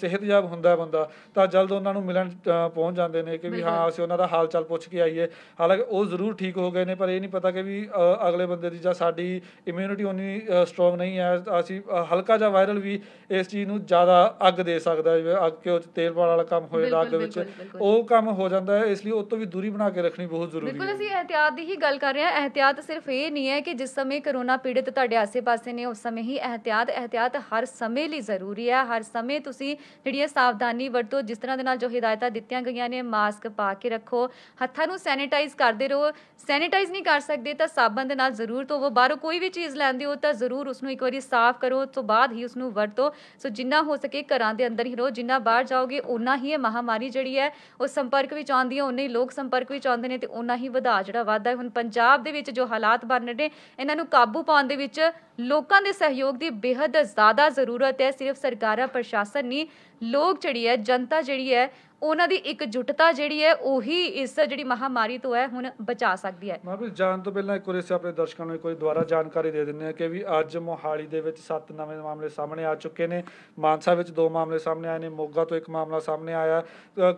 S2: ਸਿਹਤਯਾਬ ਹੁੰਦਾ ਬੰਦਾ ਤਾਂ ਜਲਦ ਉਹਨਾਂ ਨੂੰ ਮਿਲਣ ਪਹੁੰਚ ਜਾਂਦੇ ਨੇ ਕਿ ਵੀ ਹਾਂ ਅਸੀਂ ਉਹਨਾਂ ਦਾ ਹਾਲ ਚਾਲ ਪੁੱਛ ਕੇ ਆਈਏ ਹਾਲਾਂਕਿ ਉਹ ਜ਼ਰੂਰ ਠੀਕ ਹੋ ਗਏ ਨੇ ਪਰ ਇਹ ਨਹੀਂ ਪਤਾ ਕਿ ਵੀ ਅਗਲੇ ਬੰਦੇ ਦੀ ਜਾਂ ਸਾਡੀ ਇਮਿਊਨਿਟੀ ਉਨੀ ਸਟਰੋਂਗ ਨਹੀਂ ਹੈ ਅਸੀਂ ਹਲਕਾ ਜਿਹਾ ਵਾਇਰਲ ਵੀ ਇਸ ਚੀਜ਼ ਨੂੰ ਜ਼ਿਆਦਾ ਅੱਗ ਦੇ ਸਕਦਾ ਹੈ ਅੱਗ ਕੇ ਉੱਚ ਤੇਲ ਪਾਣ ਵਾਲਾ ਕੰਮ ਹੋਏ ਅੱਗ ਵਿੱਚ ਉਹ ਕੰਮ ਹੋ ਜਾਂਦਾ ਹੈ ਇਸ ਲਈ ਉਸ ਤੋਂ ਵੀ ਦੂਰੀ ਬਣਾ ਕੇ ਰੱਖਣੀ ਬਹੁਤ ਜ਼ਰੂਰੀ ਹੈ ਬਿਲਕੁਲ
S1: ਅਸੀਂ ਇhtiyat ਦੀ ਹੀ ਗੱਲ ਕਰ ਰਹੇ ਹਾਂ ਇhtiyat ਸਿਰਫ ਇਹ ਨਹੀਂ ਹੈ ਕਿ ਜਿਸ ਸਮੇਂ ਕਰੋਨਾ ਪੀੜਤ ਤੁਹਾਡੇ ਆਸ-ਪਾਸੇ ਨੇ ਉਸ ਸਮੇਂ ਹੀ ਇhtiyat ਇhtiyat ਹਰ ਸਮੇਂ ਲਈ ਜ਼ਰੂਰੀ ਹੈ ਹਰ ਸਮੇਂ ਤੁਸੀਂ ਜਿਹੜੀਆਂ ਸਾਵਧਾਨੀ ਵਰਤੋ ਜਿਸ ਤਰ੍ਹਾਂ ਦੇ ਨਾਲ ਜੋ ਹਦਾਇਤਾਂ ਦਿੱਤੀਆਂ ਗਈਆਂ ਨੇ ਮਾਸਕ ਪਾ ਕੇ ਰੱਖੋ ਹੱਥਾਂ ਨੂੰ ਸੈਨੀਟਾਈਜ਼ ਕਰਦੇ ਰਹੋ ਸੈਨੀਟਾਈਜ਼ ਨਹੀਂ ਕਰ ਸਕਦੇ ਤਾਂ ਸਾਬਣ ਦੇ ਨਾਲ ਜ਼ਰੂਰ ਤੋਂ ਉਹ ਬਾਹਰੋਂ ਕੋਈ ਵੀ ਚੀਜ਼ ਲੈਂਦੇ ਹੋ ਤਾਂ ਜ਼ਰੂਰ ਉਸ ਨੂੰ ਇੱਕ ਵਾਰੀ ਸਾਫ਼ ਕਰੋ ਤੋਂ ਬਾਅਦ ਹੀ ਉਸ ਨੂੰ ਵਰਤੋ ਸੋ ਜਿੰਨਾ ਹੋ ਸਕੇ ਘਰਾਂ ਦੇ ਅੰਦਰ ਹੀ ਰਹੋ ਜਿੰਨਾ ਬਾਹਰ ਜਾਓਗੇ ਉਨਾ ਹੀ ਇਹ ਮਹਾਮਾਰੀ ਜਿਹੜੀ ਹੈ ਉਹ ਸੰਪਰਕ ਵਿੱਚ ਆਉਂਦੀ ਹੈ ਉਨੇ ਹੀ ਲੋਕ ਸੰਪਰਕ ਵਿੱਚ ਆਉਂਦੇ ਨੇ ਤੇ ਉਨਾ ਹੀ ਵਧਾ ਜਿਹੜਾ ਵਾਧਾ ਹੈ ਹੁਣ ਪੰਜਾਬ ਦੇ ਵਿੱਚ ਜੋ ਹਾਲਾਤ ਬਣ ਰਹੇ ਨੇ ਇਹਨਾਂ ਨੂੰ ਕਾਬੂ ਪਾਉਣ ਦੇ ਵਿੱਚ ਲੋਕਾਂ ਦੇ ਸਹਿਯੋਗ ਦੀ ਬੇहद ਜ਼ਿਆਦਾ ਜ਼ਰੂਰਤ ਹੈ ਸਿਰਫ ਸਰਕਾਰਾਂ ਪ੍ਰਸ਼ਾਸਨ ਨਹੀਂ ਲੋਕ ਜਿਹੜੀ ਹੈ ਜਨਤਾ ਜਿਹੜੀ ਹੈ ਉਹਨਾਂ ਦੀ ਇੱਕ ਜੁਟਤਾ ਜਿਹੜੀ ਹੈ ਉਹੀ ਇਸ ਜਿਹੜੀ ਮਹਾਮਾਰੀ ਤੋਂ ਹੈ ਹੁਣ ਬਚਾ ਸਕਦੀ ਹੈ ਮਾਪੇ
S2: ਜਾਣ ਤੋਂ ਪਹਿਲਾਂ ਇੱਕ ਵਾਰ ਅਸੀਂ ਆਪਣੇ ਦਰਸ਼ਕਾਂ ਨੂੰ ਇੱਕ ਵਾਰ ਦੁਬਾਰਾ ਜਾਣਕਾਰੀ ਦੇ ਦਿੰਨੇ ਆ ਕਿ ਵੀ ਅੱਜ ਮੋਹਾਲੀ ਦੇ ਵਿੱਚ 7 ਨਵੇਂ ਮਾਮਲੇ ਸਾਹਮਣੇ ਆ ਚੁੱਕੇ ਨੇ ਮਾਨਸਾ ਵਿੱਚ ਦੋ ਮਾਮਲੇ ਸਾਹਮਣੇ ਆਏ ਨੇ ਮੋਗਾ ਤੋਂ ਇੱਕ ਮਾਮਲਾ ਸਾਹਮਣੇ ਆਇਆ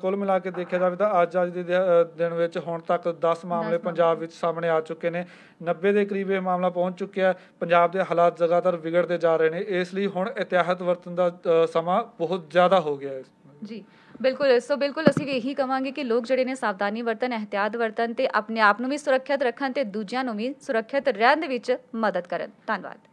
S2: ਕੁੱਲ ਮਿਲਾ ਕੇ ਦੇਖਿਆ ਜਾਵੇ ਤਾਂ ਅੱਜ ਅੱਜ ਦੇ ਦਿਨ ਵਿੱਚ ਹੁਣ ਤੱਕ 10 ਮਾਮਲੇ ਪੰਜਾਬ ਵਿੱਚ ਸਾਹਮਣੇ ਆ ਚੁੱਕੇ ਨੇ 90 ਦੇ ਕਰੀਬ ਇਹ ਮਾਮਲਾ ਪਹੁੰਚ ਚੁੱਕਿਆ ਪੰਜਾਬ ਦੇ ਹਾਲਾਤ ਜ਼ਗਾਤਰ ਵਿਗੜਦੇ ਜਾ ਰਹੇ ਨੇ ਇਸ ਲਈ ਹੁਣ ਇਤਿਹਾਸ ਵਰਤਨ ਦਾ ਸਮਾਂ ਬਹੁਤ ਜ਼ਿਆਦਾ ਹੋ ਗਿਆ ਹੈ
S1: ਜੀ ਬਿਲਕੁਲ ਸੋ ਬਿਲਕੁਲ ਅਸੀਂ ਵੀ ਇਹੀ ਕਵਾਂਗੇ ਕਿ ਲੋਕ ਜਿਹੜੇ ਨੇ ਸਾਵਧਾਨੀ ਵਰਤਨ ਇhtiyat ਵਰਤਨ ਤੇ ਆਪਣੇ ਆਪ ਨੂੰ ਵੀ ਸੁਰੱਖਿਅਤ ਰੱਖਣ ਤੇ ਦੂਜਿਆਂ ਨੂੰ ਵੀ ਸੁਰੱਖਿਅਤ ਰਹਿਣ ਦੇ ਵਿੱਚ ਮਦਦ ਕਰਨ ਧੰਨਵਾਦ